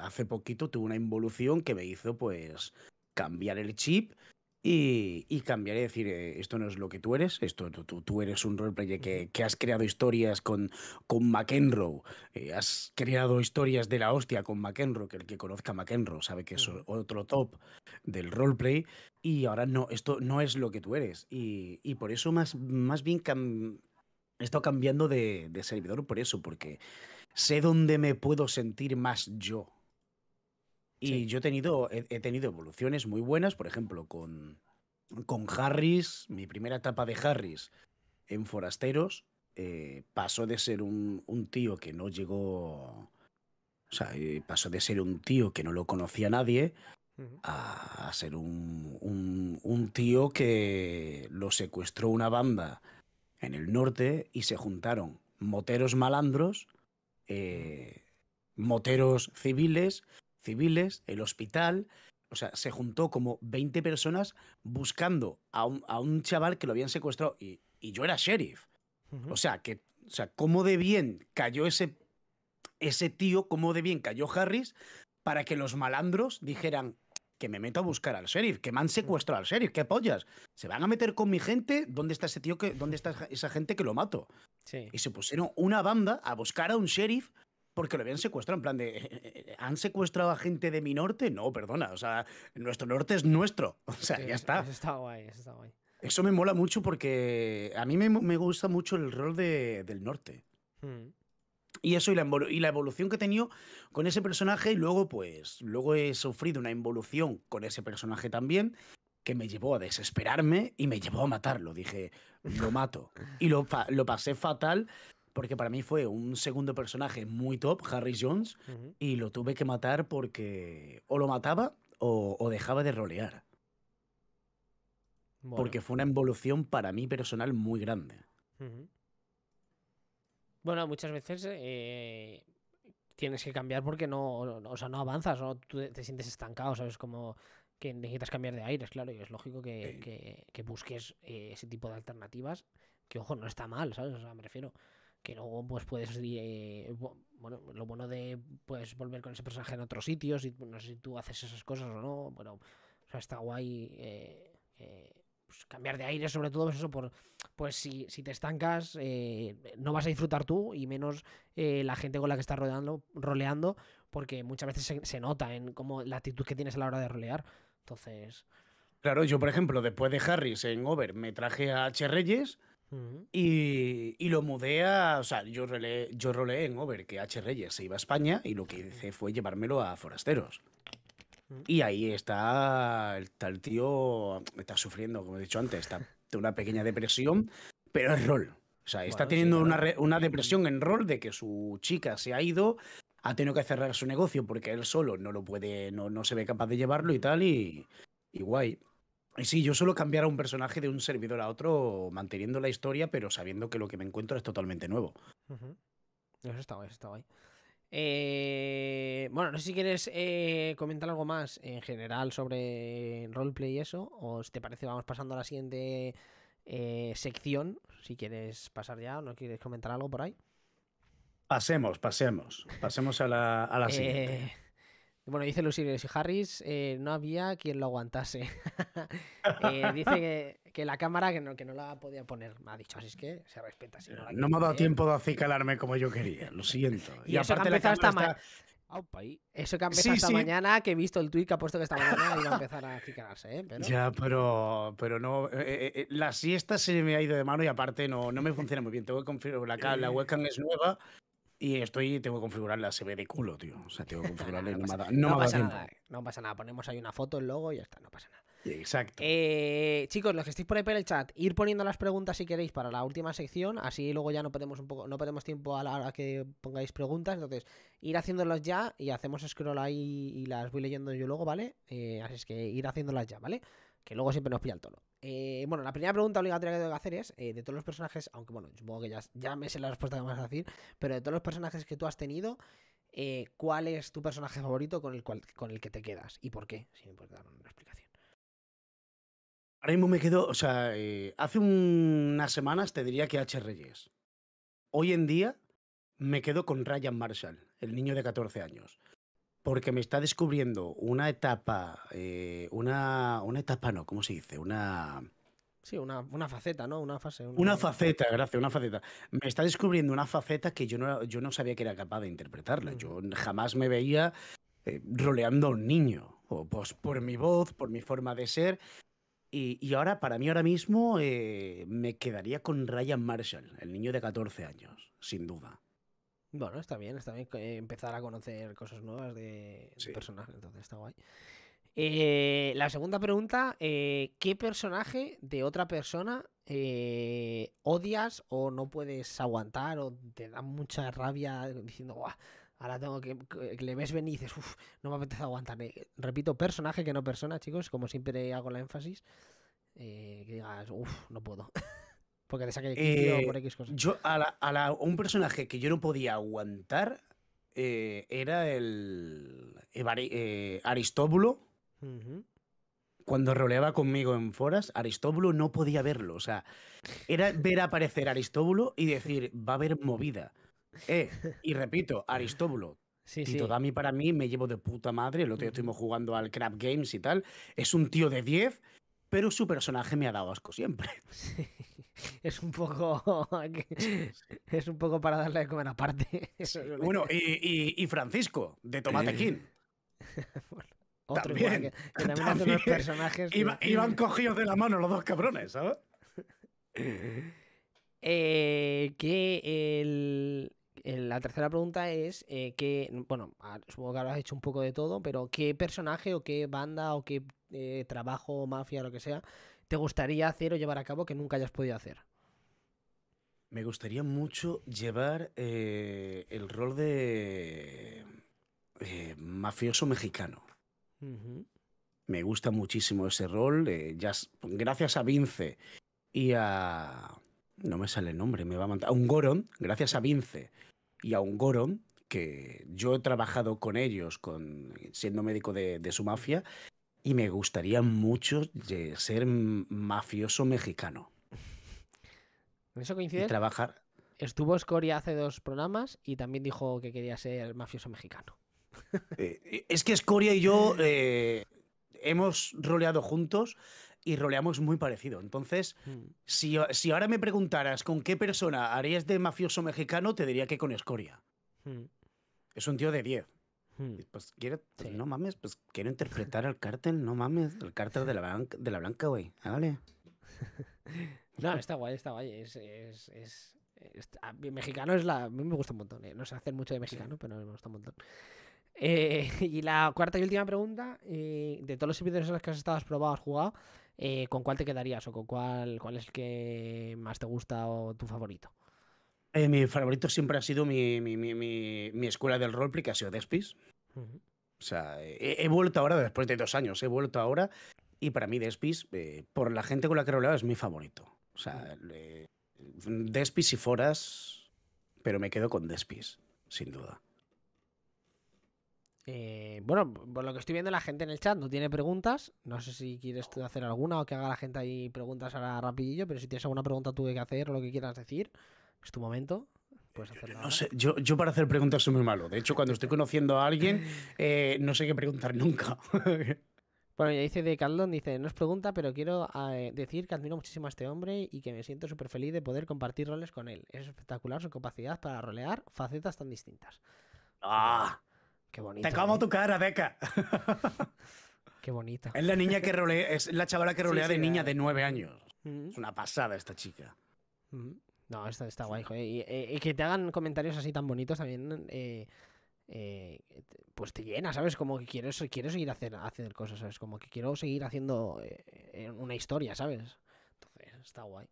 hace poquito tuve una involución que me hizo pues cambiar el chip y, cambiaré cambiar decir, eh, esto no es lo que tú eres, esto tú, eres un roleplayer que, has creado historias con, con McEnroe, eh, has creado historias de la hostia con McEnroe, que el que conozca a McEnroe sabe que es otro top del roleplay, y ahora no, esto no es lo que tú eres. Y, por eso más, más bien he estado cambiando de, de servidor, por eso, porque sé dónde me puedo sentir más yo y yo he tenido, he, tenido evoluciones muy buenas, por ejemplo, con, con Harris, mi primera etapa de Harris en Forasteros, eh, pasó de ser un, tío que no llegó, o sea, eh, pasó de ser un tío que no lo conocía nadie a, ser un, un, tío que lo secuestró una banda en el norte y se juntaron moteros malandros, eh, moteros civiles civiles, el hospital. O sea, se juntó como 20 personas buscando a un, a un chaval que lo habían secuestrado y, yo era sheriff. O sea, que, o sea, cómo de bien cayó ese, ese tío, cómo de bien cayó Harris para que los malandros dijeran que me meto a buscar al sheriff, que me han secuestrado al sheriff, qué pollas. Se van a meter con mi gente, ¿dónde está ese tío que, dónde está esa gente que lo mato? Sí. Y se pusieron una banda a buscar a un sheriff porque lo habían secuestrado. En plan de, eh, eh, eh, ¿han secuestrado a gente de mi norte? No, perdona. O sea, nuestro norte es nuestro. O sea, ya está. Eso está guay, eso Eso me mola mucho porque a mí me, gusta mucho el rol de, del norte. Hmm. Y eso y la, evolución que he tenido con ese personaje y luego pues luego he sufrido una involución con ese personaje también que me llevó a desesperarme y me llevó a matarlo. Dije, lo mato. Y lo, lo pasé fatal porque para mí fue un segundo personaje muy top, Harry Jones, y lo tuve que matar porque o lo mataba o, dejaba de rolear. Porque fue una evolución para mí personal muy grande. Bueno, muchas veces eh, tienes que cambiar porque no, sea, no avanzas, ¿no? te, sientes estancado, ¿sabes? Como que necesitas cambiar de aires, claro, y es lógico que, busques eh, ese tipo de alternativas, que ojo, no está mal, ¿sabes? O me refiero que luego pues puedes eh, bueno lo bueno de pues, volver con ese personaje en otros sitios y no sé si tú haces esas cosas o no bueno está guay eh, eh, pues, cambiar de aire sobre todo pues, eso por pues si, te estancas no vas a disfrutar tú y menos la gente con la que estás rodeando roleando porque muchas veces se, nota en cómo la actitud que tienes a la hora de rolear entonces Claro, yo por mm. ejemplo, después de Harris en Over me traje a H. Reyes y, y lo mudé a, o sea, yo roleé, yo en Over que H. Reyes se iba a España y lo que hice fue llevármelo a Forasteros. Y ahí está el tío, está sufriendo, como he dicho antes, está de una pequeña depresión, pero en rol. O sea, está teniendo una, una depresión en rol de que su chica se ha ido, ha tenido que cerrar su negocio porque él solo no lo puede, no, no se ve capaz de llevarlo y tal, y, y guay. Sí, yo suelo cambiar a un personaje de un servidor a otro manteniendo la historia, pero sabiendo que lo que me encuentro es totalmente nuevo. Eso está guay, eso está guay. Eh, bueno, no sé si quieres eh, comentar algo más en general sobre roleplay y eso, o si te parece vamos pasando a la siguiente eh, sección, si quieres pasar ya o no quieres comentar algo por ahí. Pasemos, pasemos, pasemos a la, a la siguiente. Bueno, dice sirios y Harris, eh, no había quien lo aguantase. Eh, dice que, la cámara que no, que no la podía poner, me ha dicho, así es que se respeta. no, me ha dado tiempo de acicalarme como yo quería, lo siento. y, esta mañana. Eso que ha empezado esta mañana, que he visto el tuit que ha puesto que esta mañana iba a empezar a acicalarse, ¿eh? Ya, pero, pero no. la siesta se me ha ido de mano y aparte no, no me funciona muy bien. Tengo que confirmar, la, la webcam es nueva y estoy, tengo que configurar la ve de culo, tío. O sea, tengo que configurarla no, no, pasa, no, pasa nada, eh. no pasa nada. Ponemos ahí una foto, el logo y ya está, no pasa nada. Exacto. Eh, chicos, los que estéis por ahí por el chat, ir poniendo las preguntas si queréis para la última sección, así luego ya no perdemos un poco, no tiempo a la hora que pongáis preguntas, entonces ir haciéndolas ya y hacemos scroll ahí y las voy leyendo yo luego, ¿vale? Eh, así es que ir haciéndolas ya, ¿vale? Que luego siempre nos pilla el tono. Eh, bueno, la primera pregunta obligatoria que tengo que hacer es, eh, de todos los personajes, aunque bueno, supongo que ya, me sé la respuesta que vas a decir, pero de todos los personajes que tú has tenido, eh, ¿cuál es tu personaje favorito con el, cual, con el que te quedas? ¿Y por qué? Si me dar una explicación. Ahora mismo me quedo, o sea, hace unas semanas te diría que H. Reyes. Hoy en día me quedo con Ryan Marshall, el niño de 14 años porque me está descubriendo una etapa, eh, una, etapa no, ¿cómo se dice? Una... Sí, una, faceta, ¿no? Una fase. Una... faceta, gracias, una faceta. Me está descubriendo una faceta que yo no, yo no sabía que era capaz de interpretarla. Mm. Yo jamás me veía eh, roleando a un niño, o, pues, por mi voz, por mi forma de ser. Y, ahora, para mí ahora mismo, eh, me quedaría con Ryan Marshall, el niño de 14 años, sin duda. Bueno, está bien, está bien eh, empezar a conocer cosas nuevas de, sí. personaje, entonces está guay. Eh, la segunda pregunta, eh, ¿qué personaje de otra persona odias o no puedes aguantar o te da mucha rabia diciendo, guau, ahora tengo que, le ves venir y dices, no me apetece aguantar. repito, personaje que no persona, chicos, como siempre hago la énfasis, que digas, uff, no puedo. Porque te saqué eh, por X cosas. a, un personaje que yo no podía aguantar eh, era el. Eh, Aristóbulo. Cuando roleaba conmigo en Foras, Aristóbulo no podía verlo. O sea, era ver aparecer Aristóbulo y decir, va a haber movida. y repito, Aristóbulo, Sí, todavía a para mí me llevo de puta madre. El otro día estuvimos jugando al Crab Games y tal. Es un tío de 10, pero su personaje me ha dado asco siempre. es un poco. es un poco para darle de comer aparte. bueno, y, y, Francisco, de Tomate King. otro también, personajes. iban cogidos de la mano los dos cabrones, ¿sabes? Eh, que el, la tercera pregunta es eh, que, bueno, ah, supongo que habrás hecho un poco de todo, pero ¿qué personaje o qué banda o qué eh, trabajo, mafia, lo que sea, te gustaría hacer o llevar a cabo que nunca hayas podido hacer? Me gustaría mucho llevar eh, el rol de eh, mafioso mexicano. Me gusta muchísimo ese rol. Eh, gracias a Vince y a. No me sale el nombre, me va a mandar. A un Goron, gracias a Vince y a un Goron, que yo he trabajado con ellos con, siendo médico de su mafia y me gustaría mucho ser mafioso mexicano. eso coincide? trabajar. Estuvo Scoria hace dos programas y también dijo que quería ser mafioso mexicano. Eh, eh, es que Scoria y yo eh, hemos roleado juntos y roleamos muy parecido. Entonces, mm. si, ahora me preguntaras con qué persona harías de mafioso mexicano, te diría que con Escoria. Mm. Es un tío de 10 pues quiero, pues, no mames, pues quiero interpretar al cártel, no mames, el cártel de la blanca, de la blanca, güey. Hágale. no, está guay, está guay. Es, es, mexicano es la. A mí me gusta un montón. Eh, no sé hacer mucho de mexicano, pero me gusta un montón. Eh, y la cuarta y última pregunta, eh, de todos los servidores en los que has estado, probado, has jugado, ¿con cuál te quedarías o con cuál, cuál es el que más te gusta o tu favorito? Eh, mi favorito siempre ha sido mi, mi, mi, escuela del roleplay, que ha sido Despis. O sea, he, vuelto ahora, después de dos años, he vuelto ahora. Y para mí, Despis, eh, por la gente con la que he hablado, es mi favorito. O sea, Despis y Foras, pero me quedo con Despis, sin duda. Eh, bueno, por lo que estoy viendo, la gente en el chat no tiene preguntas. No sé si quieres tú hacer alguna o que haga la gente ahí preguntas ahora rapidillo, pero si tienes alguna pregunta tú que hacer o lo que quieras decir, es tu momento. Puedes eh, hacerlo. No sé, yo, para hacer preguntas soy muy malo. De hecho, cuando estoy conociendo a alguien, eh, no sé qué preguntar nunca. Bueno, ya dice de Caldón, dice, no es pregunta, pero quiero ah, eh, decir que admiro muchísimo a este hombre y que me siento súper feliz de poder compartir roles con él. Es espectacular su capacidad para rolear facetas tan distintas. ¡Ah! Qué bonita. Te como tu cara, Beca. Qué bonita. Es la niña que rolea, es la chavala que rolea de niña de nueve años. Es una pasada esta chica. No, está, está guay. Joder. Eh, y, que te hagan comentarios así tan bonitos también, eh, eh, pues te llena, ¿sabes? Como que quiero, quiero seguir haciendo cosas, ¿sabes? Como que quiero seguir haciendo una historia, ¿sabes? Entonces, está guay.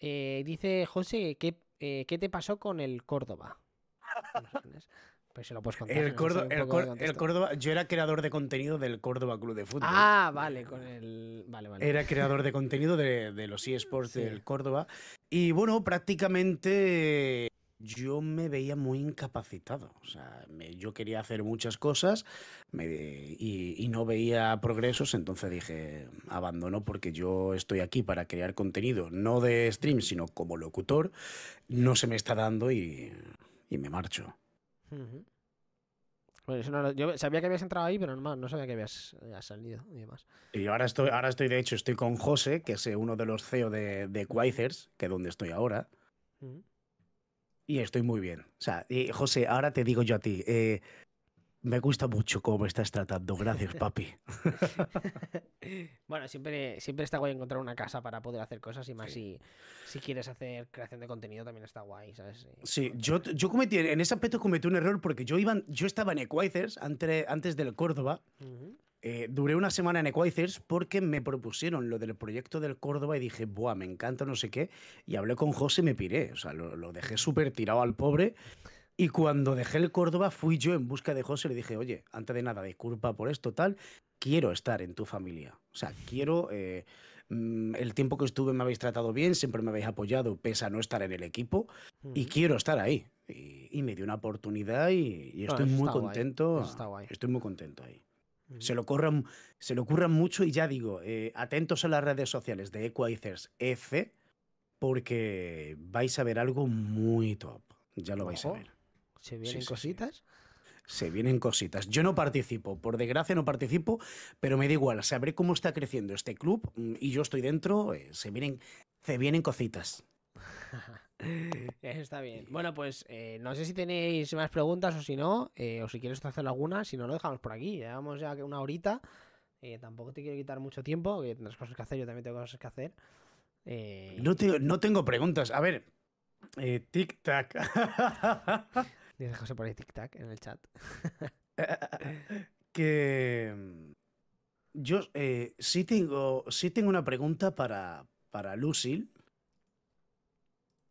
dice José, ¿qué, ¿qué te pasó con el Córdoba? yo era creador de contenido del Córdoba Club de Fútbol. Ah, vale, con el. Vale, Era creador de contenido de, de los eSports del Córdoba. Y bueno, prácticamente yo me veía muy incapacitado. O sea, yo quería hacer muchas cosas y, no veía progresos, entonces dije, abandono porque yo estoy aquí para crear contenido, no de stream, sino como locutor. No se me está dando y, y me marcho. Bueno, yo sabía que habías entrado ahí, pero no, no sabía que habías, eh, salido y demás. Y ahora estoy, ahora estoy, de hecho, estoy con José, que es eh, uno de los CEO de, de que es donde estoy ahora. Y estoy muy bien. O sea, y José, ahora te digo yo a ti. Eh, me gusta mucho cómo me estás tratando. Gracias, papi. bueno, siempre, siempre está guay encontrar una casa para poder hacer cosas y más si, si quieres hacer creación de contenido también está guay, ¿sabes? Sí, yo, yo cometí, en ese aspecto cometí un error porque yo, iban yo estaba en Equaizers antes, antes del Córdoba. Eh, duré una semana en Equizers porque me propusieron lo del proyecto del Córdoba y dije, buah, me encanta, no sé qué. Y hablé con José y me piré. O sea, lo, lo dejé súper tirado al pobre. Y cuando dejé el Córdoba, fui yo en busca de José y le dije, oye, antes de nada, disculpa por esto, tal, quiero estar en tu familia. O sea, quiero... Eh, mm, el tiempo que estuve me habéis tratado bien, siempre me habéis apoyado, pese a no estar en el equipo, y quiero estar ahí. Y, me dio una oportunidad y, estoy muy contento. Estoy muy contento ahí. Se lo, corran, se lo curran mucho y ya digo, eh, atentos a las redes sociales de Equizers F, e porque vais a ver algo muy top. Ya lo vais a ver. Se vienen cositas. se vienen cositas. Yo no participo, por desgracia no participo, pero me da igual, sabré cómo está creciendo este club mm, y yo estoy dentro, eh, se, vienen, se vienen cositas. está bien. Bueno, pues eh, no sé si tenéis más preguntas o si no, eh, o si quieres hacer alguna, si no lo dejamos por aquí, llevamos ya una horita, tampoco te quiero quitar mucho tiempo, que tendrás cosas que hacer, yo también tengo cosas que hacer. No, tengo preguntas, a ver, tic tac. Dice José por ahí tic tac en el chat. que mm, yo eh, sí tengo sí tengo una pregunta para, para Lucil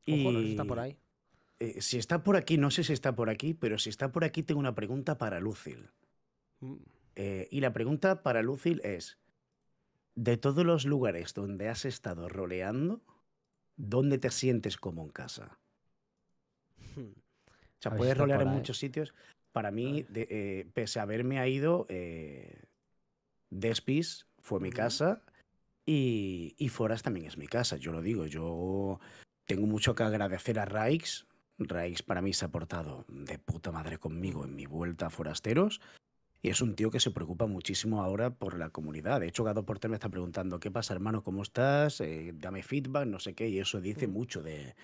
Ojo, está por ahí. Eh, si está por aquí, no sé si está por aquí, pero si está por aquí tengo una pregunta para Lucil. Mm. Eh, y la pregunta para Lucil es, de todos los lugares donde has estado roleando, ¿dónde te sientes como en casa? Hmm sea, puedes rolear en muchos sitios. Para mí, de, eh, pese a haberme ha ido, eh, Despis fue mi casa y, Foras también es mi casa. Yo lo digo, yo tengo mucho que agradecer a Raix. Raix para mí se ha portado de puta madre conmigo en mi vuelta a Forasteros. Y es un tío que se preocupa muchísimo ahora por la comunidad. De hecho, Gado Porter me está preguntando, ¿qué pasa, hermano? ¿Cómo estás? Eh, dame feedback, no sé qué. Y eso dice mucho de,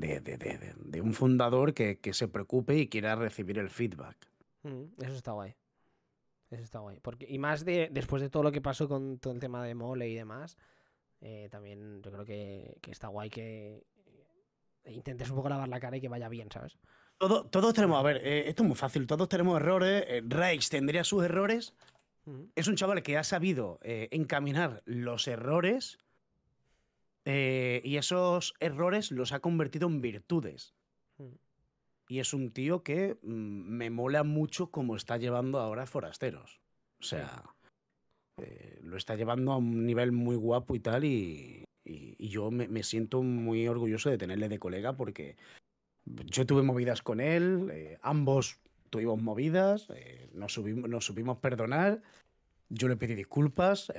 de, de, de, de un fundador que, que, se preocupe y quiera recibir el feedback. Mm, eso está guay. Eso está guay. Porque, y más de, después de todo lo que pasó con todo el tema de mole y demás, eh, también yo creo que, que está guay que intentes un poco lavar la cara y que vaya bien, ¿sabes? Todo, todos tenemos, a ver, eh, esto es muy fácil, todos tenemos errores, eh, tendría sus errores. Mm. Es un chaval que ha sabido eh, encaminar los errores eh, y esos errores los ha convertido en virtudes. Hmm. Y es un tío que mm, me mola mucho como está llevando ahora a Forasteros. O sea, eh, lo está llevando a un nivel muy guapo y tal. Y, yo me, siento muy orgulloso de tenerle de colega porque yo tuve movidas con él, eh, ambos tuvimos movidas, nos, subimos, supimos perdonar, yo le pedí disculpas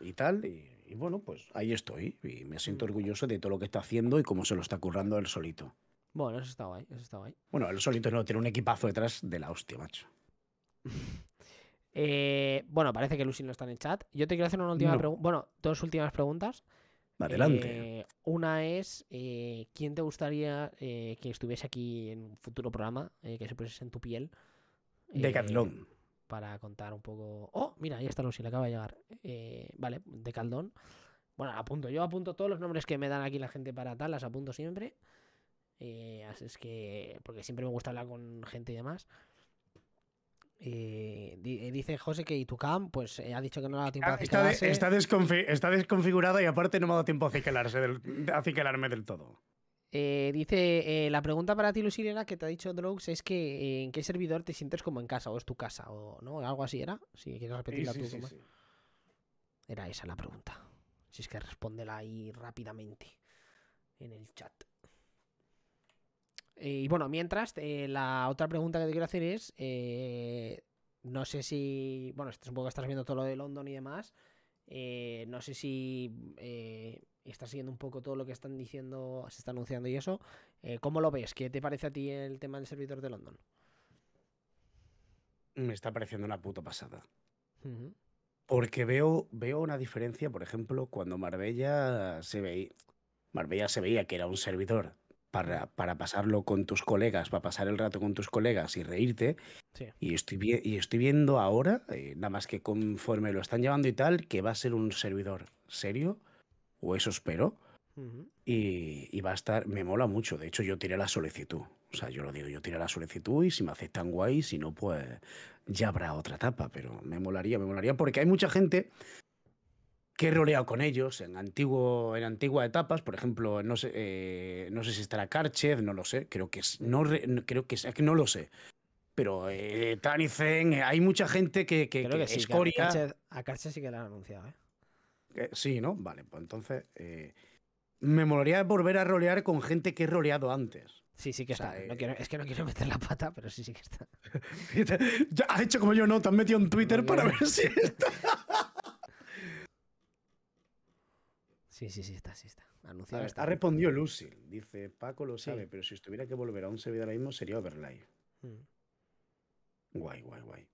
y tal. Y y bueno, pues ahí estoy y me siento orgulloso de todo lo que está haciendo y cómo se lo está currando el solito. Bueno, eso está guay, eso está guay. Bueno, el solito no, tiene un equipazo detrás de la hostia, macho. Eh, bueno, parece que Lucy no está en el chat. Yo te quiero hacer una última pregunta. Bueno, dos últimas preguntas. Adelante. Eh, una es, eh, ¿quién te gustaría que estuviese aquí en un futuro programa, que se pusiese en tu piel? De Decathlon para contar un poco. ¡Oh! Mira, ahí está Lucy, le acaba de llegar. Eh, vale, de Caldón. Bueno, apunto. Yo apunto todos los nombres que me dan aquí la gente para tal, las apunto siempre. Eh, así es que. Porque siempre me gusta hablar con gente y demás. Eh, dice José que Itucam, pues ha dicho que no le ha tiempo a Está, desconfigurado y aparte no me ha dado tiempo a del todo. Eh, dice, eh, la pregunta para ti, lucirena que te ha dicho Drogs, es que eh, en qué servidor te sientes como en casa, o es tu casa, o no, algo así era, si quieres repetirla tú. era esa la pregunta. Si es que respóndela ahí rápidamente en el chat. y bueno, mientras, la otra pregunta que te quiero hacer es, no sé si, bueno, poco que estás viendo todo lo de London y demás, eh, no sé si eh, estás siguiendo un poco todo lo que están diciendo, se está anunciando y eso. Eh, ¿Cómo lo ves? ¿Qué te parece a ti el tema del servidor de London? Me está pareciendo una puta pasada. Porque veo, veo una diferencia, por ejemplo, cuando Marbella se veía, Marbella se veía que era un servidor para, pasarlo con tus colegas, para pasar el rato con tus colegas y reírte. Y, estoy y estoy viendo ahora, eh, nada más que conforme lo están llevando y tal, que va a ser un servidor serio, o eso espero. y, y, va a estar, me mola mucho. De hecho, yo tiré la solicitud. O sea, yo lo digo, yo tiré la solicitud y si me aceptan guay, si no, pues ya habrá otra etapa. Pero me molaría, me molaría porque hay mucha gente que he roleado con ellos en, antiguo, en antiguas etapas, por ejemplo, no sé, eh, no sé si estará Karchev, no lo sé, creo que no, creo que es, no lo sé. Pero eh, Tanizen, eh, hay mucha gente que, que, creo que, sí, a Karchev sí que la han anunciado, ¿eh? ¿eh? sí, ¿no? Vale, pues entonces. Eh, me molaría volver a rolear con gente que he roleado antes. Sí, sí que está. es que no quiero meter la pata, pero sí, sí que está. ya has hecho como yo, no, te has metido en Twitter para ver si está. Sí, sí, sí, está, sí está. Anunciado. Ha respondido Lucil. Dice, Paco lo sabe, pero si estuviera que volver a un servidor ahora mismo sería Overlife. Mm. Guay, guay, guay.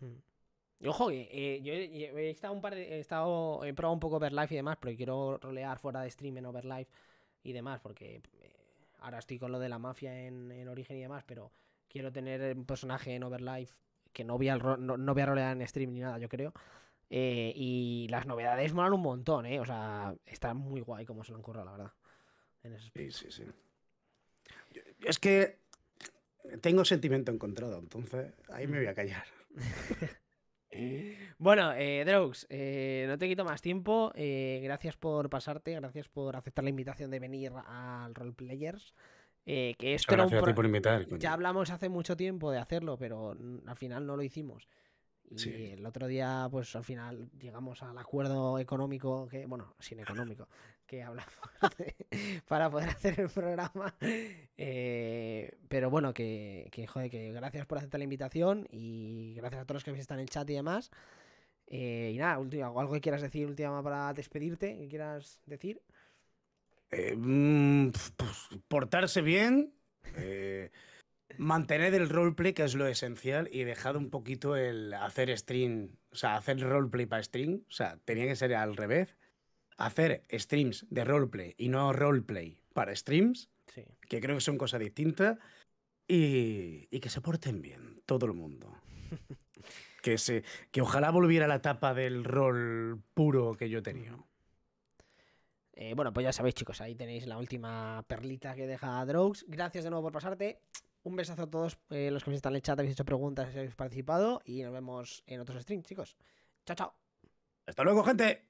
Mm. ojo, eh, yo he estado un par estado, probado un poco Overlife y demás, pero quiero rolear fuera de stream en Overlife y demás, porque eh, ahora estoy con lo de la mafia en, en origen y demás, pero quiero tener un personaje en Overlife que no voy no, no voy a rolear en stream ni nada, yo creo. Eh, y las novedades molan un montón, ¿eh? O sea, está muy guay como se lo han la verdad. sí, sí, sí. es que tengo sentimiento encontrado, entonces ahí me mm. voy a callar. bueno, eh, Drox, eh, no te quito más tiempo. Eh, gracias por pasarte, gracias por aceptar la invitación de venir al Role Players. que esto por invitar, Ya hablamos hace mucho tiempo de hacerlo, pero al final no lo hicimos. Y el otro día, pues al final llegamos al acuerdo económico, que, bueno, sin económico, que hablamos para poder hacer el programa. Eh, pero bueno, que, que, joder, que gracias por aceptar la invitación y gracias a todos los que están en el chat y demás. Eh, y nada, último, algo que quieras decir, última para despedirte, que quieras decir. Eh, mm, pues, pues, portarse bien. Mantener el roleplay, que es lo esencial, y dejado un poquito el hacer stream, o sea, hacer roleplay para stream, o sea, tenía que ser al revés. Hacer streams de roleplay y no roleplay para streams, que creo que son cosas distintas, y, y que se porten bien, todo el mundo. que, se, que ojalá volviera a la etapa del rol puro que yo tenía. Eh, bueno, pues ya sabéis, chicos, ahí tenéis la última perlita que deja Drogs. Gracias de nuevo por pasarte. Un besazo a todos eh, los que habéis están en el chat, habéis hecho preguntas, habéis participado y nos vemos en otros streams, chicos. Chao, chao. Hasta luego, gente.